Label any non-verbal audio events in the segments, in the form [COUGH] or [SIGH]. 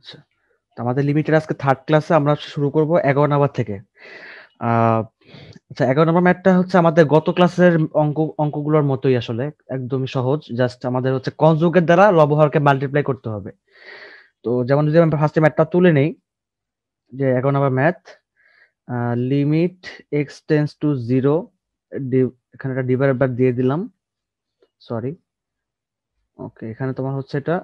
আচ্ছা আমাদের লিমিটেড আজকে থার্ড ক্লাসে আমরা শুরু করব এগারো নাম্বার থেকে আচ্ছা এগারো নম্বর ম্যাথটা হচ্ছে আমাদের গত ক্লাসের অঙ্ক অঙ্কগুলোর মতোই আসলে একদমই সহজ জাস্ট আমাদের হচ্ছে কনজুগের দ্বারা লবহারকে মাল্টিপ্লাই করতে হবে তো যেমন যদি আমরা ফার্স্টে ম্যাথটা তুলে নেই যে এগারো number math limit x tends to zero এখানে একটা ডিভাইড বাই দিয়ে দিলাম সরি ওকে এখানে তোমার হচ্ছে এটা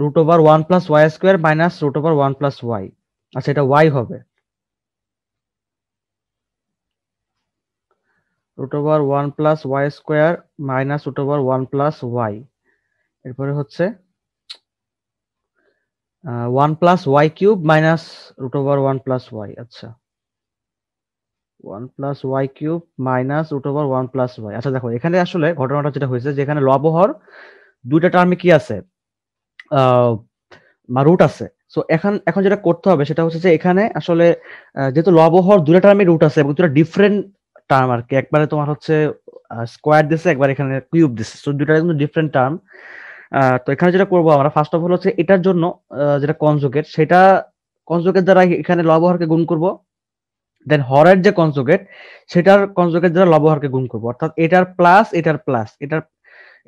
root over one plus y square minus root over one plus y আচ্ছা এটা ওয়াই হবে root over one plus y square minus root over one plus y এরপরে হচ্ছে one plus y cube minus root over one plus y আচ্ছা one plus y cube minus root over one plus y আচ্ছা দেখো এখানে আসলে ঘটনাটা যেটা হয়েছে যেখানে লবহর দুইটা টার্মে কি আছে রুট আছে সো এখন এখন যেটা করতে হবে সেটা হচ্ছে যে এখানে আসলে যেহেতু লবহর দুটা টার্মে রুট আছে এবং দুটা ডিফারেন্ট টার্ম আর কি একবারে তোমার হচ্ছে স্কোয়ার দিছে একবার এখানে কিউব দিছে সো দুটা কিন্তু ডিফারেন্ট টার্ম তো এখানে যেটা করবো আমরা ফার্স্ট অফ অল হচ্ছে এটার জন্য যেটা কনজুগেট সেটা কনজুগেট দ্বারা এখানে লবহরকে গুণ করব দেন হরের যে কনজুগেট সেটার কনজুগেট দ্বারা লবহরকে গুণ করব অর্থাৎ এটার প্লাস এটার প্লাস এটার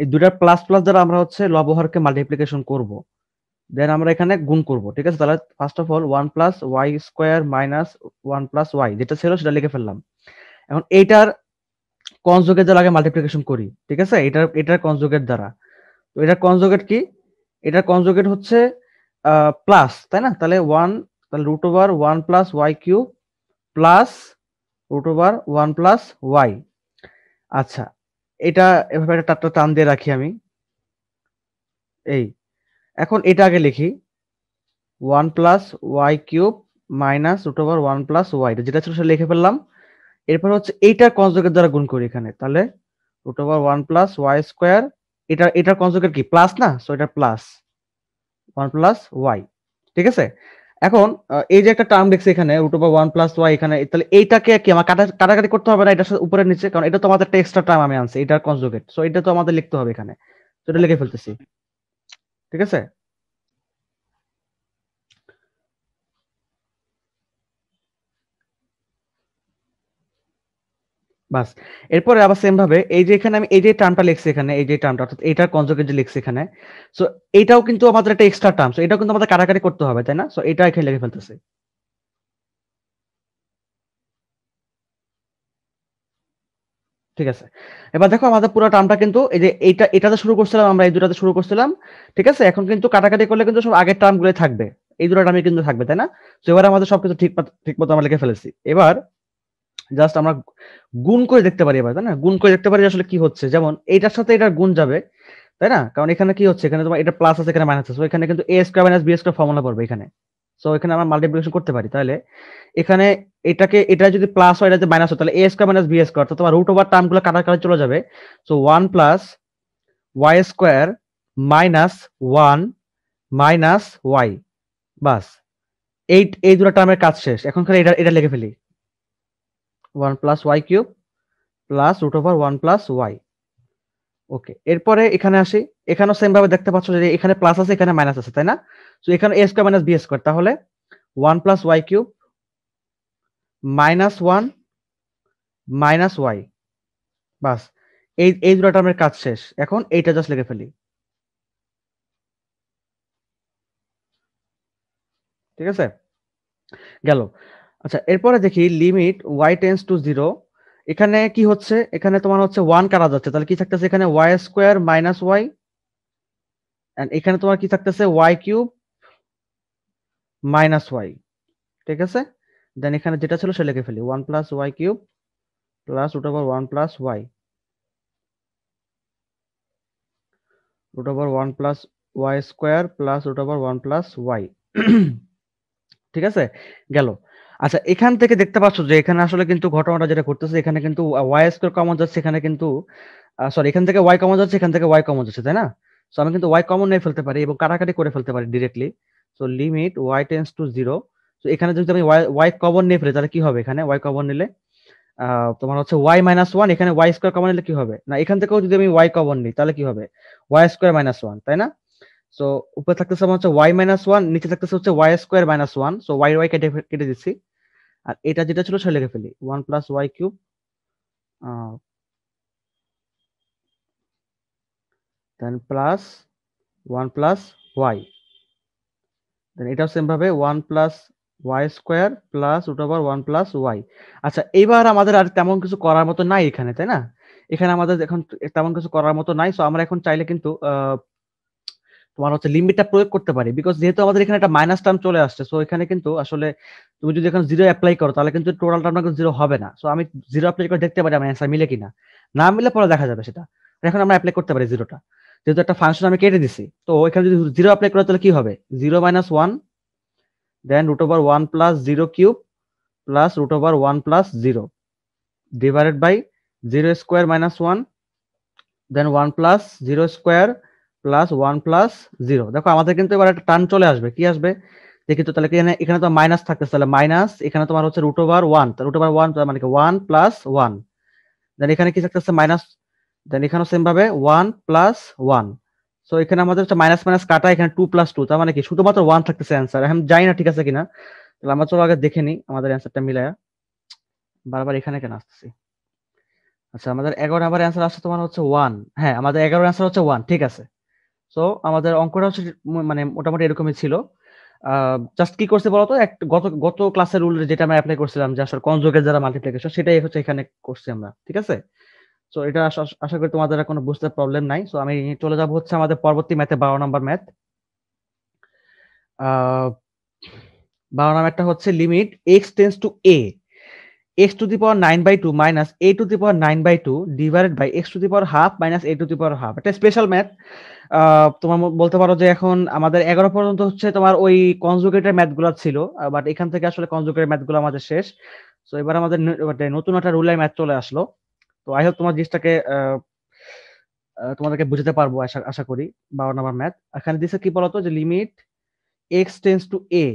এই দুটার প্লাস প্লাস দ্বারা আমরা হচ্ছে লবহারকে মাল্টিপ্লিকেশন করব দেন আমরা এখানে গুণ করব ঠিক আছে তাহলে first of all one plus y square minus one plus y যেটা ছিল সেটা লিখে ফেললাম এখন এইটার কনজুগেট দ্বারা আগে মাল্টিপ্লিকেশন করি ঠিক আছে এটার এটার কনজুগেট দ্বারা তো এটার কনজুগেট কি এটার কনজুগেট হচ্ছে প্লাস তাই না তাহলে ওয়ান তাহলে root over one plus y cube plus root over one plus y আচ্ছা এটা এভাবে একটা টান দিয়ে রাখি আমি এই এখন এটা আগে লিখি one plus y cube minus root over one plus y যেটা ছিল সেটা লিখে ফেললাম এরপর হচ্ছে এইটার কনজোগের দ্বারা গুণ করি এখানে তাহলে root over one plus y square এটা এটার কনজোগের কি প্লাস না সো এটা প্লাস ওয়ান প্লাস ওয়াই ঠিক আছে এখন এই যে একটা টার্ম দেখছি এখানে root over one plus y এখানে তাহলে এইটাকে কি আমার কাটাকাটি করতে হবে না এটা উপরে নিচে কারণ এটা তো আমাদের একটা এক্সট্রা টার্ম আমি আনছি এটা কনজুগেট সো এটা তো আমাদের লিখতে হবে এখানে তো এটা লিখে ফেলতেছি ঠিক আছে বাস এরপরে আবার সেম ভাবে এই যে এখানে আমি এই যে টার্মটা লিখছি এখানে এই যে টার্মটা অর্থাৎ এটার কনজুগেট যে লিখছি এখানে সো এটাও কিন্তু আমাদের একটা এক্সট্রা টার্ম সো এটা কিন্তু আমাদের কাটাকাটি করতে হবে তাই না সো এটা এখানে লিখে ফেলতেছি ঠিক আছে এবার দেখো আমাদের পুরো টার্মটা কিন্তু এই যে এইটা এটাতে শুরু করছিলাম আমরা এই দুটাতে শুরু করছিলাম ঠিক আছে এখন কিন্তু কাটাকাটি করলে কিন্তু সব আগের টার্মগুলো থাকবে এই দুটো টার্মে কিন্তু থাকবে তাই না তো এবার আমাদের সবকিছু ঠিক ঠিক মতো আমরা লিখে ফেলেছি এবার জাস্ট আমরা গুণ করে দেখতে পারি এবার তাই না গুণ করে দেখতে পারি আসলে কি হচ্ছে যেমন এইটার সাথে এটার গুণ যাবে তাই না কারণ এখানে কি হচ্ছে এখানে তোমার এটা প্লাস আছে এখানে মাইনাস আছে এখানে কিন্তু a square minus b square formula পড়বে এখানে সো এখানে আমরা মাল্টিপ্লিকেশন করতে পারি তাহলে এখানে এটাকে এটা যদি প্লাস হয় এটা যদি মাইনাস হয় তাহলে a square minus b square তো তোমার রুট ওভার টার্মগুলো কাটা কাটা চলে যাবে so one plus y square minus one minus y বাস এই এই দুটো টার্মের কাজ শেষ এখন খালি এটা এটা লিখে ফেলি one plus y cube plus root over one plus y okay এরপরে এখানে আসি এখানেও সেম ভাবে দেখতে পাচ্ছ যে এখানে প্লাস আছে এখানে মাইনাস আছে তাই না তো এখানে a square minus b square তাহলে one plus y cube minus one minus y বাস এই এই দুটো টার্মের কাজ শেষ এখন এইটা জাস্ট লিখে ফেলি ঠিক আছে গেল আচ্ছা এরপরে দেখি limit y tends to zero এখানে কি হচ্ছে এখানে তোমার হচ্ছে ওয়ান কাটা যাচ্ছে তাহলে কি থাকতেছে এখানে ওয়াই স্কোয়ার মাইনাস ওয়াই এখানে তোমার কি থাকতেছে ওয়াই কিউব মাইনাস ওয়াই ঠিক আছে দেন এখানে যেটা ছিল সে লিখে ফেলি one plus y cube plus root over one plus y root over one plus y square plus root over one plus y ঠিক আছে গেল আচ্ছা এখান থেকে দেখতে পাচ্ছ যে এখানে আসলে কিন্তু ঘটনাটা যেটা ঘটতেছে এখানে কিন্তু ওয়াই স্কোয়ার কমন যাচ্ছে এখানে কিন্তু সরি এখান থেকে ওয়াই কমন যাচ্ছে এখান থেকে ওয়াই কমন যাচ্ছে তাই না সো আমি কিন্তু ওয়াই কমন নিয়ে ফেলতে পারি এবং কাটাকাটি করে ফেলতে পারি directly so limit y tends to zero so এখানে যদি আমি ওয়াই ওয়াই কমন নিয়ে ফেলি তাহলে কি হবে এখানে ওয়াই কমন নিলে তোমার হচ্ছে ওয়াই মাইনাস ওয়ান এখানে ওয়াই স্কোয়ার কমন নিলে কি হবে না এখান থেকেও যদি আমি ওয়াই কমন নিই তাহলে কি হবে ওয়াই স্কোয়ার মাইনাস ওয়ান তাই না সো উপরে থাকতেছে হচ্ছে ওয়াই মাইনাস ওয়ান নিচে থাকতেছে হচ্ছে y square minus one so y y কেটে কেটে দিচ্ছি আর এটা যেটা ছিল সেটা লিখে ফেলি one plus y cube then plus one plus y then এটাও সেমভাবে one plus y square plus root over one plus y আচ্ছা এইবার আমাদের আর তেমন কিছু করার মতো নাই এখানে তাই না এখানে আমাদের এখন তেমন কিছু করার মতো নাই সো আমরা এখন চাইলে কিন্তু আহ তোমার হচ্ছে লিমিটটা প্রয়োগ করতে পারি বিকজ যেহেতু আমাদের এখানে একটা মাইনাস টার্ম চলে আসছে সো এখানে কিন্তু আসলে তুমি যদি এখন জিরো অ্যাপ্লাই করো তাহলে কিন্তু টোটাল টার্ম কিন্তু জিরো হবে না সো আমি জিরো অ্যাপ্লাই করে দেখতে পারি আমার অ্যান্সার মিলে কিনা না মিলে পরে দেখা যাবে সেটা এখন আমরা অ্যাপ্লাই করতে পারি জিরোটা যেহেতু একটা ফাংশন আমি কেটে দিছি তো এখানে যদি জিরো অ্যাপ্লাই করো তাহলে কি হবে zero minus one then root over one plus zero cube plus root over one plus zero divided by zero square minus one then one plus zero square plus one plus zero দেখো আমাদের কিন্তু এবার একটা টান চলে আসবে কি আসবে দেখি তো তাহলে এখানে এখানে তো মাইনাস থাকতেছে তাহলে মাইনাস এখানে তোমার হচ্ছে root over one root over one মানে কি ওয়ান প্লাস ওয়ান দেন এখানে কি থাকতেছে মাইনাস দেন এখানে সেম ভাবে ওয়ান প্লাস ওয়ান সো এখানে আমাদের হচ্ছে মাইনাস মাইনাস কাটা এখানে টু প্লাস টু তার মানে কি শুধুমাত্র ওয়ান থাকতেছে অ্যান্সার এখন যাই না ঠিক আছে কিনা তাহলে আমরা চলো আগে দেখে নিই আমাদের অ্যান্সারটা মিলায়া বারবার এখানে কেন আসতেছি আচ্ছা আমাদের এগারো নাম্বার অ্যান্সার আসছে তোমার হচ্ছে ওয়ান হ্যাঁ আমাদের এগারো অ্যান্সার হচ্ছে ওয়ান ঠিক আছে সো আমাদের অঙ্কটা হচ্ছে মানে মোটামুটি এরকমই ছিল জাস্ট কি করছে বলতো এক গত গত ক্লাসের রুল যেটা আমরা অ্যাপ্লাই করছিলাম যে আসলে কনজোগের যারা মাল্টিপ্লিকেশন সেটাই হচ্ছে এখানে করছি আমরা ঠিক আছে সো এটা আশা করি তোমাদের কোনো বুঝতে প্রবলেম নাই সো আমি চলে যাব হচ্ছে আমাদের পরবর্তী ম্যাথে বারো নম্বর ম্যাথ বারো নম্বরটা হচ্ছে limit x tends to a x to the power 9 by 2 minus a to the power 9 by 2 divided by x to the power half minus a to the power half এটা স্পেশাল ম্যাথ তোমার বলতে পারো যে এখন আমাদের এগারো পর্যন্ত হচ্ছে তোমার ওই কনজুগেটের ম্যাথগুলো ছিল বাট এখান থেকে আসলে কনজুগেটের ম্যাথগুলো আমাদের শেষ সো এবার আমাদের নতুন একটা রুলের ম্যাথ চলে আসলো তো আই হোক তোমার জিনিসটাকে তোমাদেরকে বুঝতে পারবো আশা আশা করি বারো নাম্বার ম্যাথ এখানে দিছে কি বলতো যে limit x tends to a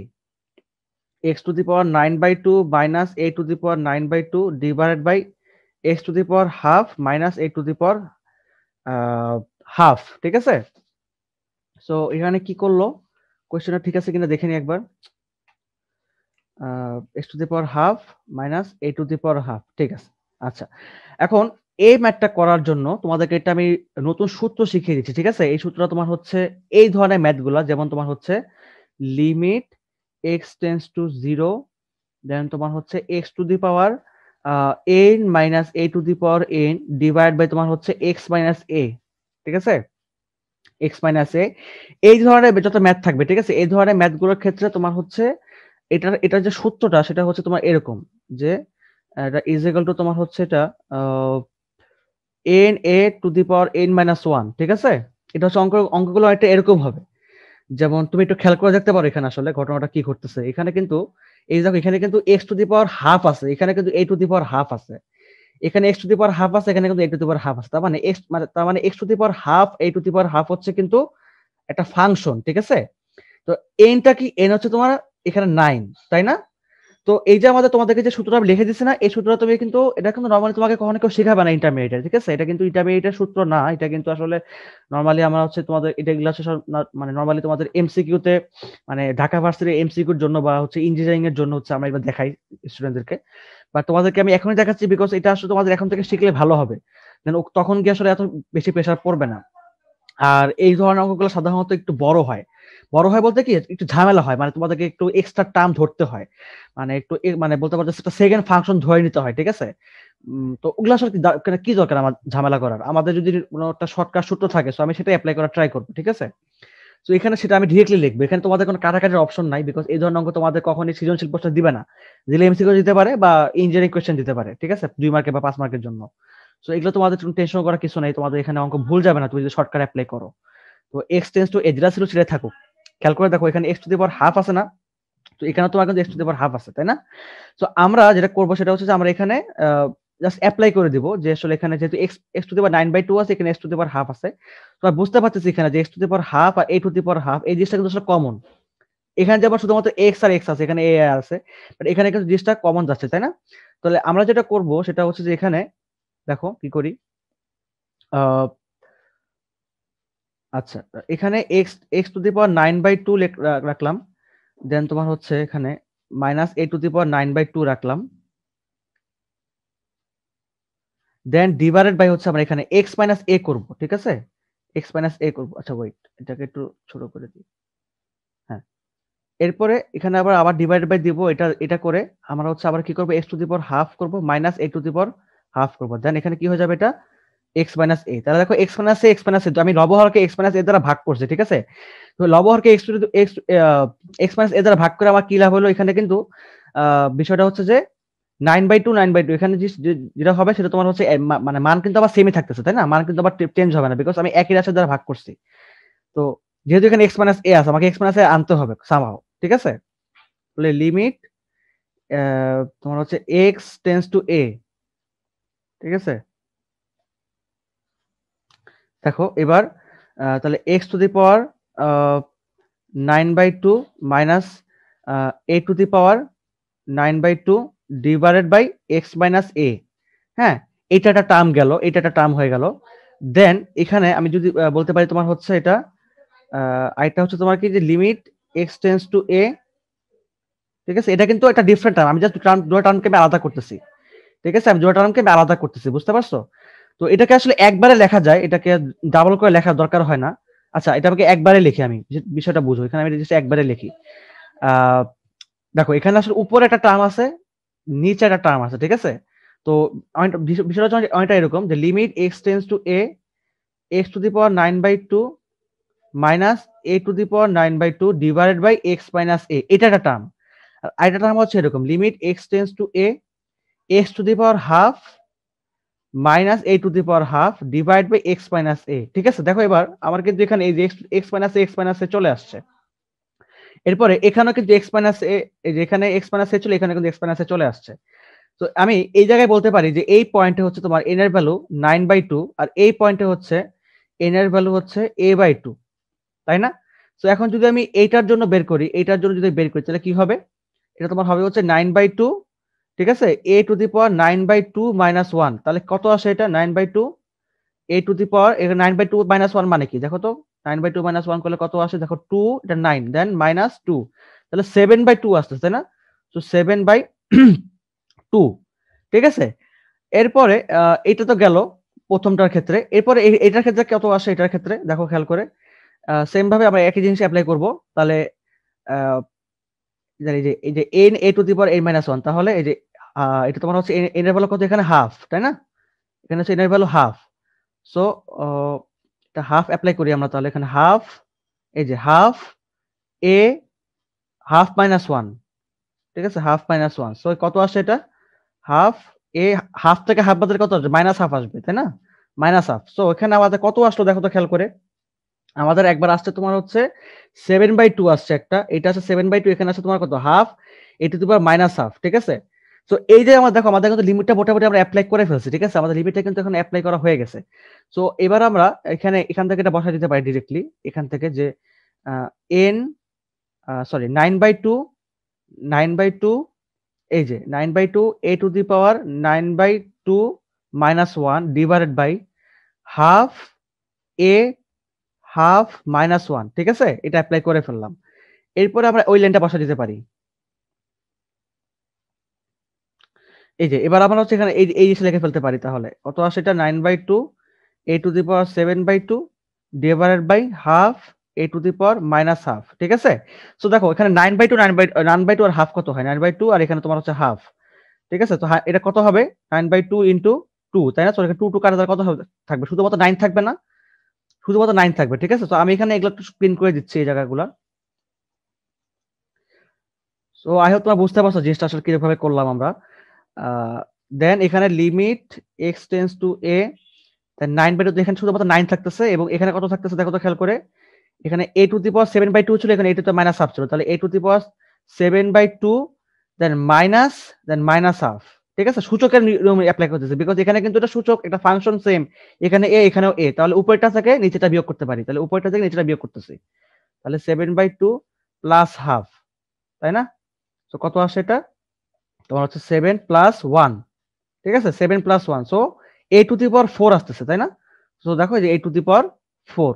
x to the power 9 by 2 minus a to the power 9 by 2 divided by x to the power half minus a to the power half uh, ঠিক আছে so এখানে কি করলো কোয়েশ্চেনটা ঠিক আছে কিনা দেখে নি একবার x to the power half minus a to the power half ঠিক আছে আচ্ছা এখন এই ম্যাথটা করার জন্য তোমাদেরকে এটা আমি নতুন সূত্র শিখিয়ে দিচ্ছি ঠিক আছে এই সূত্রটা তোমার হচ্ছে এই ধরনের ম্যাথগুলো যেমন তোমার হচ্ছে limit x tends to zero then তোমার হচ্ছে x to the power N minus a to the power n divide by তোমার হচ্ছে এক্স মাইনাস এ ঠিক আছে এক্স মাইনাস এ এই ধরনের যত ম্যাথ থাকবে ঠিক আছে এই ধরনের ম্যাথগুলোর ক্ষেত্রে তোমার হচ্ছে এটার এটার যে সূত্রটা সেটা হচ্ছে তোমার এরকম যে এটা ইজ ইকাল টু তোমার হচ্ছে এটা n A to the power N minus one ঠিক আছে এটা হচ্ছে অঙ্ক অঙ্কগুলো একটা এরকম হবে যেমন তুমি একটু খেয়াল করে দেখতে পারো এখানে আসলে ঘটনাটা কি ঘটতেছে এখানে কিন্তু এই দেখো এখানে কিন্তু x to the power half আছে এখানে কিন্তু এ টু দি পাওয়ার হাফ আছে এখানে x to the power half আছে এখানে কিন্তু এ টু দি পাওয়ার হাফ আছে তার মানে এক্স মানে তার মানে x to the power half a to the power half হচ্ছে কিন্তু একটা ফাংশন ঠিক আছে তো এনটা কি এন হচ্ছে তোমার এখানে নাইন তাই না তো এই যে আমাদের তোমাদেরকে যে সূত্রটা লিখে দিছে না এই সূত্রটা তুমি কিন্তু এটা কিন্তু নর্মালি তোমাকে কখনো কেউ শেখাবে না ইন্টারমিডিয়েটের ঠিক আছে এটা কিন্তু ইন্টারমিডিয়েটের সূত্র না এটা কিন্তু আসলে নর্মালি আমরা হচ্ছে তোমাদের এটা এগুলো মানে নর্মালি তোমাদের এমসিকিউ তে মানে ঢাকা ভার্সিটির এমসিকিউর জন্য বা হচ্ছে ইঞ্জিনিয়ারিং এর জন্য হচ্ছে আমরা এবার দেখাই স্টুডেন্টদেরকে বা তোমাদেরকে আমি এখনই দেখাচ্ছি বিকজ এটা আসলে তোমাদের এখন থেকে শিখলে ভালো হবে দেন তখন গিয়ে আসলে এত বেশি প্রেশার পড়বে না আর এই ধরনের অঙ্কগুলো সাধারণত একটু বড় হয় বড় হয় বলতে কি একটু ঝামেলা হয় মানে তোমাদেরকে একটু এক্সট্রা টার্ম ধরতে হয় মানে একটু মানে বলতে পারো একটা সেকেন্ড ফাংশন ধরে নিতে হয় ঠিক আছে তো ওগুলো আসলে কি দরকার আমার ঝামেলা করার আমাদের যদি কোনো একটা শর্টকাট সূত্র থাকে তো আমি সেটা অ্যাপ্লাই করার ট্রাই করবো ঠিক আছে তো এখানে সেটা আমি ডিরেক্টলি লিখবো এখানে তোমাদের কোনো কাটাকাটির অপশন নাই বিকজ এই ধরনের অঙ্ক তোমাদের কখনই সৃজনশীল প্রশ্ন দিবে না দিলে এমসিকিউ দিতে পারে বা ইঞ্জিনিয়ারিং কোয়েশ্চেন দিতে পারে ঠিক আছে দুই মার্কের বা পাঁচ মার্কের জন্য তো এগুলো তোমাদের কোনো টেনশন করার কিছু নাই তোমাদের এখানে অঙ্ক ভুল যাবে না তুমি যদি শর্টকাট অ্যাপ্লাই করো তো এক্সটেন্স টু এজরা ছিল সেটা থাকুক খেয়াল করে দেখো এখানে x to the power half আছে না তো এখানে তোমার কিন্তু x to the power half আছে তাই না তো আমরা যেটা করবো সেটা হচ্ছে যে আমরা এখানে জাস্ট অ্যাপ্লাই করে দিব যে আসলে এখানে যেহেতু x x to the power nine by two আছে এখানে x to the power half আছে তো বুঝতে পারতেছি এখানে যে x to the power half আর a to the power half এই জিনিসটা কিন্তু আসলে কমন এখানে যে যেমন শুধুমাত্র এক্স আর এক্স আছে এখানে এ আর আছে বাট এখানে কিন্তু জিনিসটা কমন যাচ্ছে তাই না তাহলে আমরা যেটা করব সেটা হচ্ছে যে এখানে দেখো কি করি আহ আচ্ছা এখানে x x to the power nine by two রাখলাম দেন তোমার হচ্ছে এখানে minus a to the power nine by two রাখলাম দেন ডিভাইডেড বাই হচ্ছে আমরা এখানে এক্স মাইনাস এ করবো ঠিক আছে এক্স মাইনাস এ করবো আচ্ছা ওয়েট এটাকে একটু ছোট করে দিই হ্যাঁ এরপরে এখানে আবার আবার ডিভাইড বাই দিব এটা এটা করে আমরা হচ্ছে আবার কি করবো x to the power half করবো minus a to the power half করবো দেন এখানে কি হয়ে যাবে এটা এক্স মাইনাস এ তাহলে দেখো x minus a x minus a আমি লবহরকে হরকে এক্স মাইনাস এ দ্বারা ভাগ করছি ঠিক আছে তো লব হরকে x to x x minus a দ্বারা ভাগ করে আমার কি লাভ হলো এখানে কিন্তু বিষয়টা হচ্ছে যে nine by two nine by two এখানে যেটা হবে সেটা তোমার হচ্ছে মানে মান কিন্তু আবার সেমই থাকতেছে তাই না মান কিন্তু আবার চেঞ্জ হবে না বিকজ আমি একই রাশির দ্বারা ভাগ করছি তো যেহেতু এখানে এক্স মাইনাস এ আছে আমাকে এক্স মাইনাস এ আনতে হবে সামাও ঠিক আছে বলে লিমিট তোমার হচ্ছে এক্স টেন্স টু এ ঠিক আছে দেখো এবার তাহলে x to the power nine by two minus a to the power nine by two divided by x minus a হ্যাঁ এটা একটা টার্ম গেল এটা একটা টার্ম হয়ে গেল দেন এখানে আমি যদি বলতে পারি তোমার হচ্ছে এটা আরেকটা হচ্ছে তোমার কি যে limit x tends to a ঠিক আছে এটা কিন্তু একটা ডিফারেন্ট টার্ম আমি জাস্ট টার্ম দুটো টার্মকে আমি আলাদা করতেছি ঠিক আছে আমি দুটো টার্মকে আমি আলাদা করতেছি বুঝতে পারছো তো এটাকে আসলে একবারে লেখা যায় এটাকে ডাবল করে লেখার দরকার হয় না আচ্ছা এটাকে একবারে লিখি আমি বিষয়টা বুঝো এখানে আমি একবারে লিখি দেখো এখানে আসলে উপরে একটা টার্ম আছে নিচে একটা টার্ম আছে ঠিক আছে তো বিষয়টা হচ্ছে অনেকটা এরকম যে limit x tends to a x to the power nine by two minus a to the power nine by two divided by x minus a এটা একটা টার্ম আর আরেকটা টার্ম হচ্ছে এরকম limit x tends to a x to the power half minus a to the power half divide by x minus a ঠিক আছে দেখো এবার আমার কিন্তু এখানে এই যে x minus x minus a চলে আসছে এরপরে এখানেও কিন্তু এক্স মাইনাস এ যেখানে এক্স মাইনাস এ চলে এখানে কিন্তু এক্স মাইনাস এ চলে আসছে তো আমি এই জায়গায় বলতে পারি যে এই পয়েন্টে হচ্ছে তোমার এন এর ভ্যালু নাইন বাই টু আর এই পয়েন্টে হচ্ছে এন এর ভ্যালু হচ্ছে এ বাই টু তাই না তো এখন যদি আমি এইটার জন্য বের করি এইটার জন্য যদি বের করি তাহলে কি হবে এটা তোমার হবে হচ্ছে নাইন বাই টু ঠিক আছে a to the power nine by two minus one তাহলে কত আসে এটা nine by two a to the power nine by two minus one মানে কি দেখো তো nine by two minus one করলে কত আসে দেখো টু এটা নাইন দেন মাইনাস টু তাহলে সেভেন বাই টু আসতেছে না তো সেভেন বাই টু ঠিক আছে এরপরে এটা তো গেল প্রথমটার ক্ষেত্রে এরপরে এটার ক্ষেত্রে কত আসে এটার ক্ষেত্রে দেখো খেয়াল করে সেম ভাবে আমরা একই জিনিস অ্যাপ্লাই করব তাহলে এই যে এই যে n A to the power N minus one তাহলে এই যে এটা তোমার হচ্ছে এনের ভ্যালু কত এখানে হাফ তাই না এখানে হচ্ছে এনের ভ্যালু হাফ সো এটা হাফ অ্যাপ্লাই করি আমরা তাহলে এখানে হাফ এই যে half a half minus one ঠিক আছে হাফ মাইনাস ওয়ান সো কত আসে এটা হাফ এ হাফ থেকে হাফ বাদের কত আসবে মাইনাস হাফ আসবে তাই না মাইনাস হাফ সো এখানে আমাদের কত আসলো দেখো তো খেয়াল করে আমাদের একবার আসছে তোমার হচ্ছে সেভেন বাই টু আসছে একটা এটা আছে সেভেন বাই টু এখানে আসছে তোমার কত হাফ এটি তোমার মাইনাস হাফ ঠিক আছে তো এই যে আমার দেখো আমাদের কিন্তু লিমিটটা মোটামুটি আমরা অ্যাপ্লাই করে ফেলছি ঠিক আছে আমাদের লিমিটটা কিন্তু এখন অ্যাপ্লাই করা হয়ে গেছে সো এবার আমরা এখানে এখান থেকে এটা বসাই দিতে পারি ডিরেক্টলি এখান থেকে যে n sorry nine by two nine by two এই যে nine by two a to the power nine by two minus one divided by half a half minus one ঠিক আছে এটা অ্যাপ্লাই করে ফেললাম এরপরে আমরা ওই লাইনটা বসা দিতে পারি এই যে এবার আমরা হচ্ছে এখানে এই এই জিনিসটা লিখে ফেলতে পারি তাহলে কত আসে এটা nine by two a to the power seven by two divided by half a to the power minus half ঠিক আছে সো দেখো এখানে nine by two nine by nine by two আর হাফ কত হয় নাইন বাই টু আর এখানে তোমার হচ্ছে হাফ ঠিক আছে তো এটা কত হবে nine by two into two তাই না সো এখানে টু টু কাটার কত থাকবে শুধুমাত্র নাইন থাকবে না শুধুমাত্র নাইন থাকবে ঠিক আছে তো আমি এখানে এগুলো একটু প্রিন্ট করে দিচ্ছি এই জায়গাগুলো সো আই হোপ তোমরা বুঝতে পারছো জিনিসটা আসলে কিভাবে করলাম আমরা দেন এখানে limit x tends to a nine by two এখানে শুধুমাত্র নাইন থাকতেছে এবং এখানে কত থাকতেছে দেখো তো খেয়াল করে এখানে a to the power seven by two ছিল এখানে এ টু তো মাইনাস হাফ ছিল তাহলে a to the power seven by two then minus then minus half ঠিক আছে সূচকের নিয়ম অ্যাপ্লাই করতেছে বিকজ এখানে কিন্তু এটা সূচক একটা ফাংশন সেম এখানে এ এখানেও এ তাহলে উপরটা থেকে নিচেটা বিয়োগ করতে পারি তাহলে উপরটা থেকে নিচেটা বিয়োগ করতেছি তাহলে seven by two plus half তাই না তো কত আসে এটা তোমার হচ্ছে সেভেন প্লাস ওয়ান ঠিক আছে seven plus one so a to the power four আসতেছে তাই না সো দেখো যে এ টু দি পাওয়ার ফোর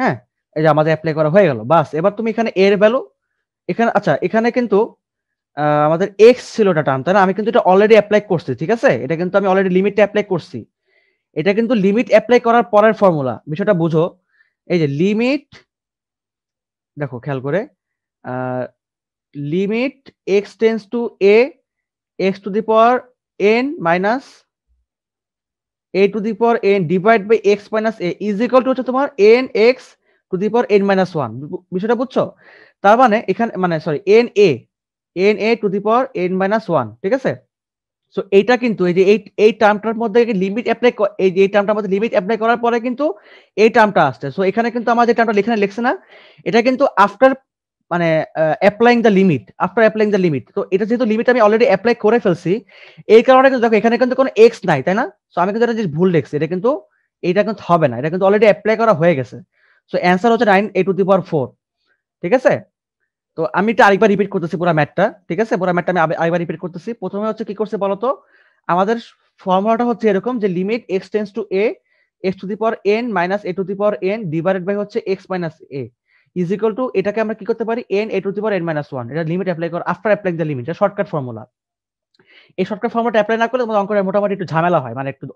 হ্যাঁ এই যে আমাদের অ্যাপ্লাই করা হয়ে গেল বাস এবার তুমি এখানে এর ভ্যালু এখানে আচ্ছা এখানে কিন্তু আমাদের এক্স ছিল ওটা টার্ম তাই না আমি কিন্তু এটা অলরেডি অ্যাপ্লাই করছি ঠিক আছে এটা কিন্তু আমি অলরেডি লিমিটটা অ্যাপ্লাই করছি এটা কিন্তু লিমিট অ্যাপ্লাই করার পরের ফর্মুলা বিষয়টা বুঝো এই যে লিমিট দেখো খেয়াল করে limit x tends to a x to the power N minus a to the power n divide by x minus a is equal to হচ্ছে তোমার n x to the power N minus one বিষয়টা বুঝছো তার মানে এখানে মানে sorry n a n A to the power N minus one ঠিক আছে সো এইটা কিন্তু এই যে এই এই টার্মটার মধ্যে লিমিট অ্যাপ্লাই এই যে এই টার্মটার মধ্যে লিমিট অ্যাপ্লাই করার পরে কিন্তু এই টার্মটা আসছে সো এখানে কিন্তু আমার যে টার্মটা লেখানে লিখছে না এটা কিন্তু আফটার মানে applying the limit after applying the limit তো এটা যেহেতু লিমিট আমি অলরেডি অ্যাপ্লাই করে ফেলছি এই কারণে কিন্তু দেখো এখানে কিন্তু কোনো এক্স নাই তাই না সো আমি কিন্তু এটা যে ভুল দেখছি এটা কিন্তু এটা কিন্তু হবে না এটা কিন্তু অলরেডি অ্যাপ্লাই করা হয়ে গেছে সো অ্যান্সার হচ্ছে nine a to the power four ঠিক আছে তো আমি এটা আরেকবার রিপিট করতেছি পুরো ম্যাটটা ঠিক আছে পুরো ম্যাটটা আমি আরেকবার রিপিট করতেছি প্রথমে হচ্ছে কি করছে বলতো আমাদের ফর্মুলাটা হচ্ছে এরকম যে limit x tends to a x to the power N minus a to the power n divided by হচ্ছে x minus a is two এটাকে আমরা কি করতে পারি n A to the power N minus one এটা limit apply কর after apply the limit এটা shortcut formula এই শর্টকাট ফর্মুলাটা অ্যাপ্লাই না করলে তোমাদের অঙ্কটা মোটামুটি একটু ঝামেলা হয় মানে একটু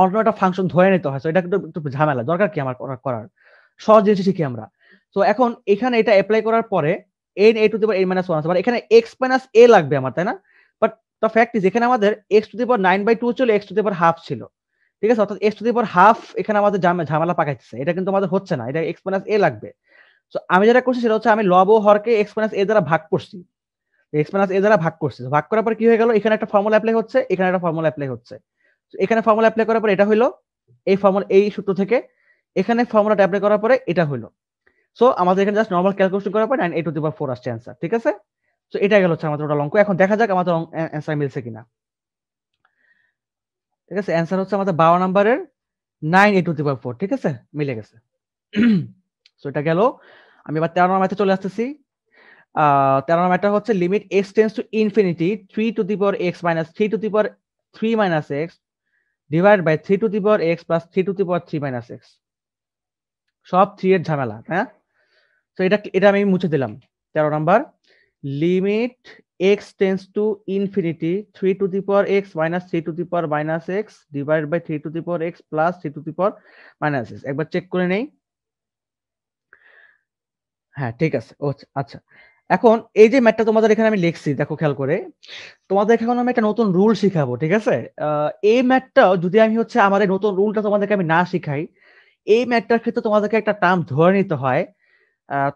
অন্য একটা ফাংশন ধরে নিতে হয় এটা কিন্তু একটু ঝামেলা দরকার কি আমার করার সহজ জিনিস শিখি আমরা তো এখন এখানে এটা অ্যাপ্লাই করার পরে n A to the power N minus one আছে মানে এখানে এক্স মাইনাস এ লাগবে আমার তাই না বাট দ্য ফ্যাক্ট ইজ এখানে আমাদের x to the power nine by two ছিল x to the power half ছিল ঠিক আছে অর্থাৎ x to the power half এখানে আমাদের ঝামেলা পাকাইতেছে এটা কিন্তু আমাদের হচ্ছে না এটা এক্স মাইনাস এ লাগবে তো আমি যেটা করছি সেটা হচ্ছে আমি লব ও হরকে এক্সপেন্স এ দ্বারা ভাগ করছি এক্সপেন্স এ দ্বারা ভাগ করছি ভাগ করার পর কি হয়ে গেল এখানে একটা ফর্মুলা অ্যাপ্লাই হচ্ছে এখানে একটা ফর্মুলা অ্যাপ্লাই হচ্ছে এখানে ফর্মুলা অ্যাপ্লাই করার পর এটা হইলো এই ফর্মুলা এই সূত্র থেকে এখানে ফর্মুলাটা অ্যাপ্লাই করার পরে এটা হইলো সো আমাদের এখানে জাস্ট নর্মাল ক্যালকুলেশন করার পর nine eight to the power four আসছে অ্যান্সার ঠিক আছে সো এটা গেল হচ্ছে আমাদের ওটা অঙ্ক এখন দেখা যাক আমাদের অ্যান্সার মিলছে কিনা ঠিক আছে অ্যান্সার হচ্ছে আমাদের বারো নাম্বারের nine eight to the power four ঠিক আছে মিলে গেছে সো এটা গেল আমি আবার তেরো নম্বর চলে আসতেছি তেরো নম্বরটা হচ্ছে limit x tends to infinity three to the power x minus three to the power three minus x divide by three to the power x plus three to the power three minus x সব three এর ঝামেলা হ্যাঁ তো এটা এটা আমি মুছে দিলাম তেরো number limit x tends to infinity three to the power x minus three to the power minus x divide by three to the power x plus three to the power minus x একবার check করে নেই হ্যাঁ ঠিক আছে ও আচ্ছা, আচ্ছা। এখন এই যে ম্যাটটা তোমাদের এখানে আমি লিখছি দেখো খেয়াল করে তোমাদের এখানে আমি একটা নতুন রুল শিখাবো ঠিক আছে এই ম্যাটটা যদি আমি হচ্ছে আমার এই নতুন রুলটা তোমাদেরকে আমি না শিখাই এই ম্যাটটার ক্ষেত্রে তোমাদেরকে একটা টার্ম ধরে নিতে হয়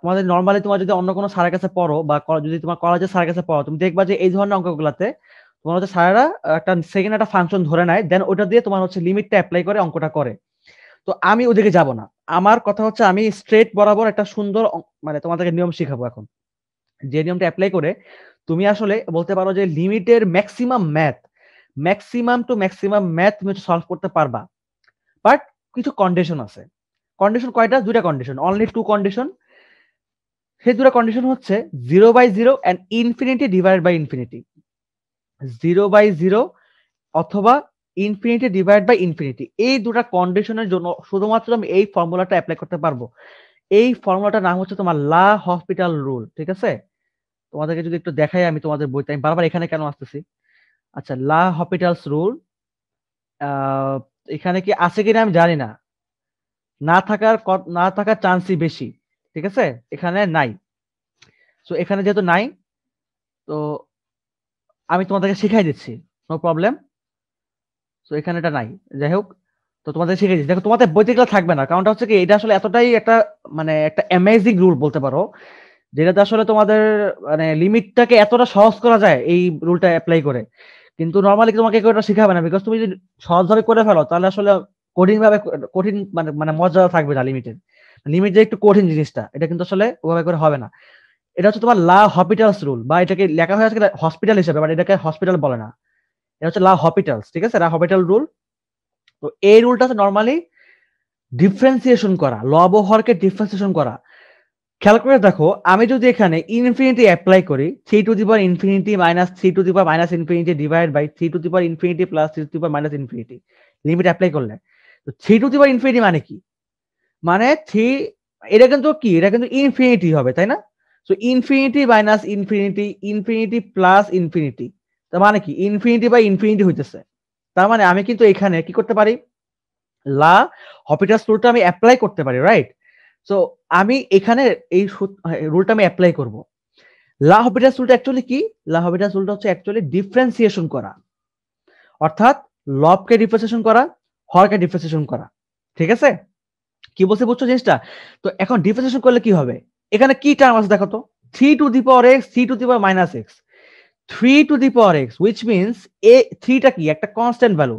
তোমাদের নর্মালি তোমার যদি অন্য কোনো স্যারের কাছে পড়ো বা যদি তোমার কলেজের স্যারের কাছে পড়ো তুমি দেখবা যে এই ধরনের অঙ্কগুলাতে তোমার হচ্ছে স্যারেরা একটা সেকেন্ড একটা ফাংশন ধরে নেয় দেন ওটা দিয়ে তোমার হচ্ছে লিমিটটা অ্যাপ্লাই করে অঙ্কটা করে তো আমি ওদিকে যাব না আমার কথা হচ্ছে আমি স্ট্রেট বরাবর একটা সুন্দর মানে তোমাদেরকে নিয়ম শিখাবো এখন যে নিয়মটা অ্যাপ্লাই করে তুমি আসলে বলতে পারো যে লিমিটের maximum math maximum to maximum math তুমি সলভ করতে পারবা বাট কিছু কন্ডিশন আছে কন্ডিশন কয়টা দুটা কন্ডিশন অনলি টু কন্ডিশন সেই দুটা কন্ডিশন হচ্ছে zero by zero and infinity divide by infinity zero by zero অথবা ইনফিনিটি ডিভাইড বাই ইনফিনিটি এই দুটা কন্ডিশনের জন্য শুধুমাত্র আমি এই ফর্মুলাটা অ্যাপ্লাই করতে পারবো এই ফর্মুলাটার নাম হচ্ছে তোমার লা হসপিটাল রুল ঠিক আছে তোমাদেরকে যদি একটু দেখাই আমি তোমাদের বইতে আমি বারবার এখানে কেন আসতেছি আচ্ছা লা হসপিটালস রুল এখানে কি আছে কিনা আমি জানি না না থাকার না থাকার চান্সই বেশি ঠিক আছে এখানে নাই সো এখানে যেহেতু নাই তো আমি তোমাদেরকে শিখাই দিচ্ছি নো প্রবলেম তো এখানে এটা নাই যাই হোক তো তোমাদের শিখেছি দেখো তোমাদের বইতে এগুলো থাকবে না কারণটা হচ্ছে কি এটা আসলে এতটাই একটা মানে একটা অ্যামেজিং রুল বলতে পারো যেটাতে আসলে তোমাদের মানে লিমিটটাকে এতটা সহজ করা যায় এই রুলটা অ্যাপ্লাই করে কিন্তু নর্মালি তোমাকে কেউ এটা শিখাবে না বিকজ তুমি যদি সহজভাবে করে ফেলো তাহলে আসলে কঠিন ভাবে কঠিন মানে মানে মজা থাকবে না লিমিটেড লিমিট যে একটু কঠিন জিনিসটা এটা কিন্তু আসলে ওভাবে করে হবে না এটা হচ্ছে তোমার লা হসপিটালস রুল বা এটাকে লেখা হয়ে আছে হসপিটাল হিসেবে বাট মানে এটাকে হসপিটাল বলে না এটা হচ্ছে লা হপিটালস ঠিক আছে লা হপিটাল রুল তো এই রুলটা হচ্ছে নর্মালি ডিফারেন্সিয়েশন করা ল ও হরকে ডিফারেন্সিয়েশন করা খেয়াল করে দেখো আমি যদি এখানে ইনফিনিটি অ্যাপ্লাই করি three to the power infinity minus three to the power minus infinity divide by three to the power infinity plus three to the power minus infinity limit apply করলে তো three to the power infinity মানে কি মানে three এটা কিন্তু কি এটা কিন্তু ইনফিনিটি হবে তাই না তো infinity minus infinity infinity plus infinity তার মানে কি ইনফিনিটি বাই ইনফিনিটি হইতেছে তার মানে আমি কিন্তু এখানে কি করতে পারি লা হপিটাস রুলটা আমি অ্যাপ্লাই করতে পারি রাইট সো আমি এখানে এই রুলটা আমি অ্যাপ্লাই করব লা হপিটাস রুলটা অ্যাকচুয়ালি কি লা হপিটাস রুলটা হচ্ছে অ্যাকচুয়ালি ডিফারেন্সিয়েশন করা অর্থাৎ লবকে ডিফারেন্সিয়েশন করা হরকে ডিফারেন্সিয়েশন করা ঠিক আছে কি বলছে বুঝছো জিনিসটা তো এখন ডিফারেন্সিয়েশন করলে কি হবে এখানে কি টার্ম আছে দেখো তো three to the power x three to the power minus x three to the power x which means a থ্রিটা কি একটা কনস্ট্যান্ট ভ্যালু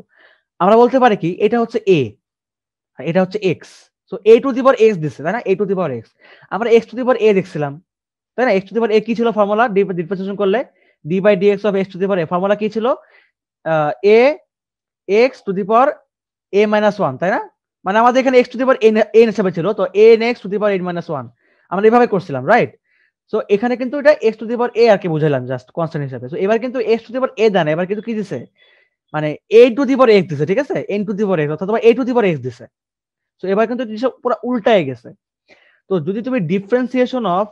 আমরা বলতে পারি কি এটা হচ্ছে এ এটা হচ্ছে x so a to the power x দিচ্ছে তাই না a to the power x আমরা x to the power a দেখছিলাম তাই না x to the power a কি ছিল ফর্মুলা ডিফারেন্সিয়েশন করলে d by d x of x to the power a formula কি ছিল a x to the power a minus one তাই না মানে আমাদের এখানে x to the power n n হিসাবে ছিল তো n x to the power N minus one আমরা এভাবে করছিলাম রাইট সো এখানে কিন্তু এটা x to the power a আর কি বুঝাইলাম জাস্ট কনস্ট্যান্ট হিসাবে সো এবার কিন্তু এক্স টু দি পাওয়ার এ দেন এবার কিন্তু কি দিছে মানে এ টু দি পাওয়ার এক্স দিছে ঠিক আছে n to the power x অথবা a to the power x দিছে সো এবার কিন্তু জিনিসটা পুরো উল্টায় গেছে তো যদি তুমি differentiation of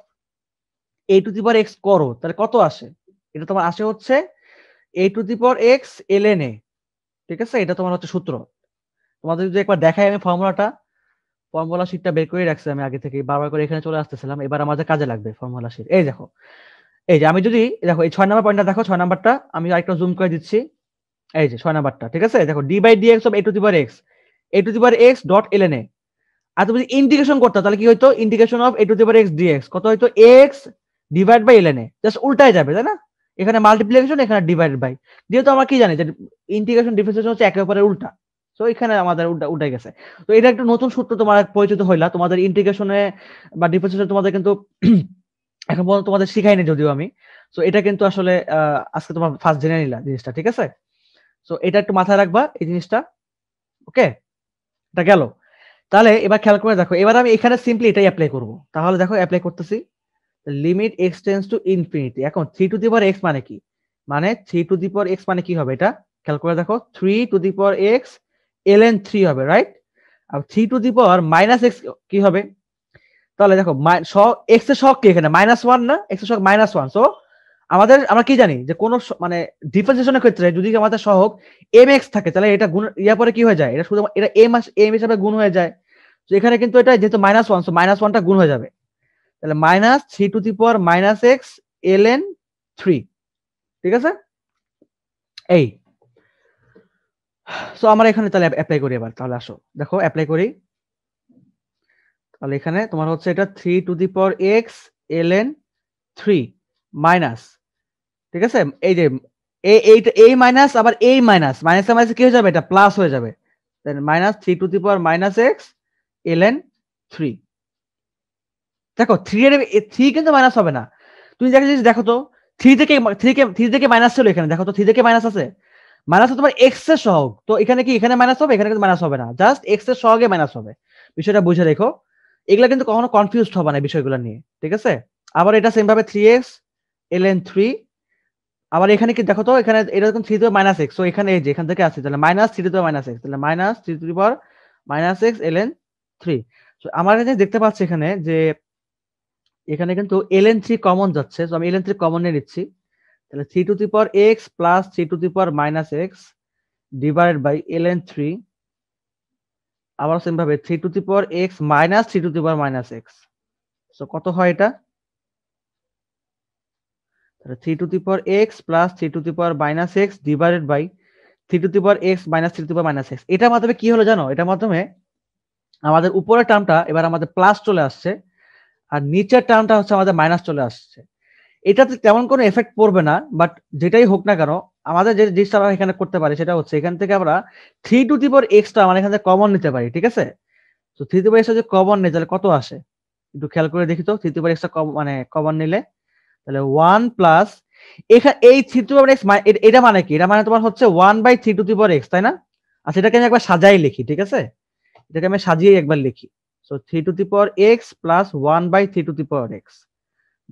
a to the power x করো তাহলে কত আসে এটা তোমার আসে হচ্ছে a to the power x l n a ঠিক আছে এটা তোমার হচ্ছে সূত্র তোমাদের যদি একবার দেখাই আমি ফর্মুলাটা ফর্মুলা শিটটা বের করে রাখছি আমি আগে থেকে বারবার করে এখানে চলে আসতেছিলাম এবার আমাদের কাজে লাগবে ফর্মুলা শিট এই দেখো এই যে আমি যদি দেখো এই ছয় নম্বর পয়েন্টটা দেখো ছয় নম্বরটা আমি আরেকটা জুম করে দিচ্ছি এই যে ছয় নম্বরটা ঠিক আছে দেখো d by d x of a to the power x a to the power x dot l n a আর তুমি যদি ইন্টিগ্রেশন করতে তাহলে কি হইতো integration of a to the power x d x কত হইতো এক্স ডিভাইড বাই এলেন এ জাস্ট উল্টায় যাবে তাই না এখানে মাল্টিপ্লিকেশন এখানে ডিভাইড বাই যেহেতু আমরা কি জানি যে ইন্টিগ্রেশন ডিফারেন্সিয়েশন হচ্ছে একে অপরের উল্টা তো এখানে আমাদের উঠে গেছে তো এটা একটা নতুন সূত্র তোমার পরিচিত হইলা তোমাদের ইন্টিগ্রেশনে বা ডিফারেন্সিয়েশনে তোমাদের কিন্তু [CLEARS THROAT] এখন পর্যন্ত তোমাদের শিখাইনি যদিও আমি তো এটা কিন্তু আসলে আজকে তোমার ফার্স্ট জেনে নিলা জিনিসটা ঠিক আছে তো এটা একটু মাথায় রাখবা এই জিনিসটা ওকে এটা গেল তাহলে এবার খেয়াল করে দেখো এবার আমি এখানে সিম্পলি এটাই অ্যাপ্লাই করব তাহলে দেখো অ্যাপ্লাই করতেছি limit x tends to infinity এখন three to the power x মানে কি মানে three to the power x মানে কি হবে এটা খেয়াল করে দেখো three to the power x ln three হবে রাইট আর three to the power minus x কি হবে তাহলে দেখো এক্স এর সহগ কি এখানে মাইনাস ওয়ান না এক্স এর সহগ মাইনাস ওয়ান সো আমাদের আমরা কি জানি যে কোন মানে ডিফারেন্সিয়েশনের ক্ষেত্রে যদি আমাদের সহগ এম এক্স থাকে তাহলে এটা গুণ ইয়া পরে কি হয়ে যায় এটা শুধু এটা এম এম হিসাবে গুণ হয়ে যায় তো এখানে কিন্তু এটা যেহেতু মাইনাস ওয়ান সো মাইনাস ওয়ানটা গুণ হয়ে যাবে তাহলে minus three to the power minus x l n three ঠিক আছে এই সো আমরা এখানে তাহলে অ্যাপ্লাই করি এবার তাহলে আসো দেখো অ্যাপ্লাই করি তাহলে এখানে তোমার হচ্ছে এটা three to the power x l n three minus ঠিক আছে এই যে এইটা এই মাইনাস আবার এই মাইনাস মাইনাসে মাইনাসে কি হয়ে যাবে এটা প্লাস হয়ে যাবে minus three to the power minus x l n three দেখো থ্রি এর থ্রি কিন্তু মাইনাস হবে না তুমি দেখো দেখো তো থ্রি থেকে থ্রি কে থ্রি থেকে মাইনাস ছিল এখানে দেখো তো থ্রি থেকে মাইনাস আছে মাইনাস তোমার এক্স এর সহগ তো এখানে কি এখানে মাইনাস হবে এখানে কিন্তু মাইনাস হবে না জাস্ট এক্স এর সহগে মাইনাস হবে বিষয়টা বুঝে রেখো এগুলা কিন্তু কখনো কনফিউজড হবে না বিষয়গুলো নিয়ে ঠিক আছে আবার এটা সেম ভাবে three x l n three আবার এখানে কি দেখো তো এখানে এটা থ্রি টু মাইনাস এক্স তো এখানে এই যে এখান থেকে আসছে তাহলে minus three to minus x তাহলে minus three to power minus x l n three আমার কাছে দেখতে পাচ্ছি এখানে যে এখানে কিন্তু এল এন থ্রি কমন যাচ্ছে তো আমি এল এন থ্রি কমন নিয়ে নিচ্ছি তাহলে three to the power x plus three to the power minus x divided by l n three আবার সেম ভাবে three to the power x minus three to the power minus x so কত হয় এটা তাহলে three to the power x plus three to the power minus x divided by three to the power x minus three to power minus x এটার মাধ্যমে কি হলো জানো এটার মাধ্যমে আমাদের উপরের টার্মটা এবার আমাদের প্লাস চলে আসছে আর নিচের টার্মটা হচ্ছে আমাদের মাইনাস চলে আসছে এটাতে তেমন কোনো এফেক্ট পড়বে না বাট যেটাই হোক না কেন আমাদের যে জিনিসটা আমরা এখানে করতে পারি সেটা হচ্ছে এখান থেকে আমরা থ্রি টু টি পর এক্সটা মানে এখান থেকে কমন নিতে পারি ঠিক আছে তো থ্রি টু পাওয়ার এক্সটা যদি কমন নেই তাহলে কত আসে একটু খেয়াল করে দেখি তো থ্রি টু এক্সটা কম মানে কমন নিলে তাহলে ওয়ান প্লাস এখানে এই থ্রি টু এক্স এটা মানে কি এটা মানে তোমার হচ্ছে one by three to the power x তাই না আচ্ছা এটাকে আমি একবার সাজাই লিখি ঠিক আছে এটাকে আমি সাজিয়ে একবার লিখি so three to the power x plus one by three to the power x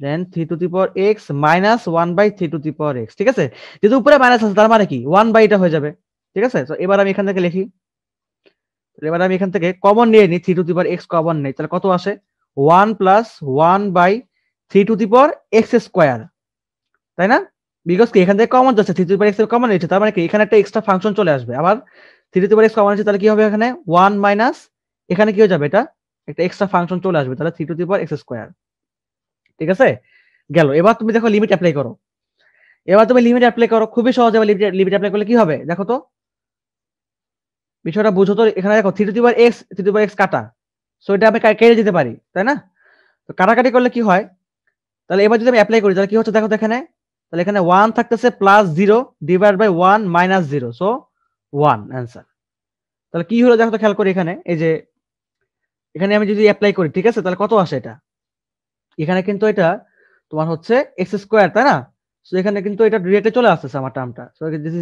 then three to the power x minus one by three to the power x ঠিক আছে যেহেতু উপরে মাইনাস আছে তার মানে কি ওয়ান বাই এটা হয়ে যাবে ঠিক আছে তো এবার আমি এখান থেকে লিখি এবার আমি এখান থেকে কমন নিয়ে নিই three to the power x common নেই তাহলে কত আসে one plus one by three to the power x square তাই না বিকজ কি এখান থেকে কমন যাচ্ছে three to the power x common নিচ্ছে তার মানে কি এখানে একটা এক্সট্রা ফাংশন চলে আসবে আবার three to the power x common আছে তাহলে কি হবে এখানে ওয়ান মাইনাস এখানে কি হয়ে যাবে এটা একটা এক্সট্রা ফাংশন চলে আসবে তাহলে three to the power x square ঠিক আছে গেল এবার তুমি দেখো লিমিট অ্যাপ্লাই করো এবার তুমি লিমিট অ্যাপ্লাই করো খুবই সহজ হবে লিমিট লিমিট অ্যাপ্লাই করলে কি হবে দেখো তো বিষয়টা বুঝো তো এখানে দেখো three to power x three to x কাটা সো এটা আমি কেটে যেতে পারি তাই না তো কাটাকাটি করলে কি হয় তাহলে এবার যদি আমি অ্যাপ্লাই করি তাহলে কি হচ্ছে দেখো এখানে তাহলে এখানে ওয়ান থাকতেছে plus zero divide by one minus zero so one answer তাহলে কি হলো দেখো তো খেয়াল করি এখানে এই যে এখানে আমি যদি অ্যাপ্লাই করি ঠিক আছে তাহলে কত আসে এটা এখানে কিন্তু এটা তোমার হচ্ছে এক্স স্কোয়ার তাই না এখানে কিন্তু এটা ডিরেক্টলি চলে আসতেছে আমার টার্মটা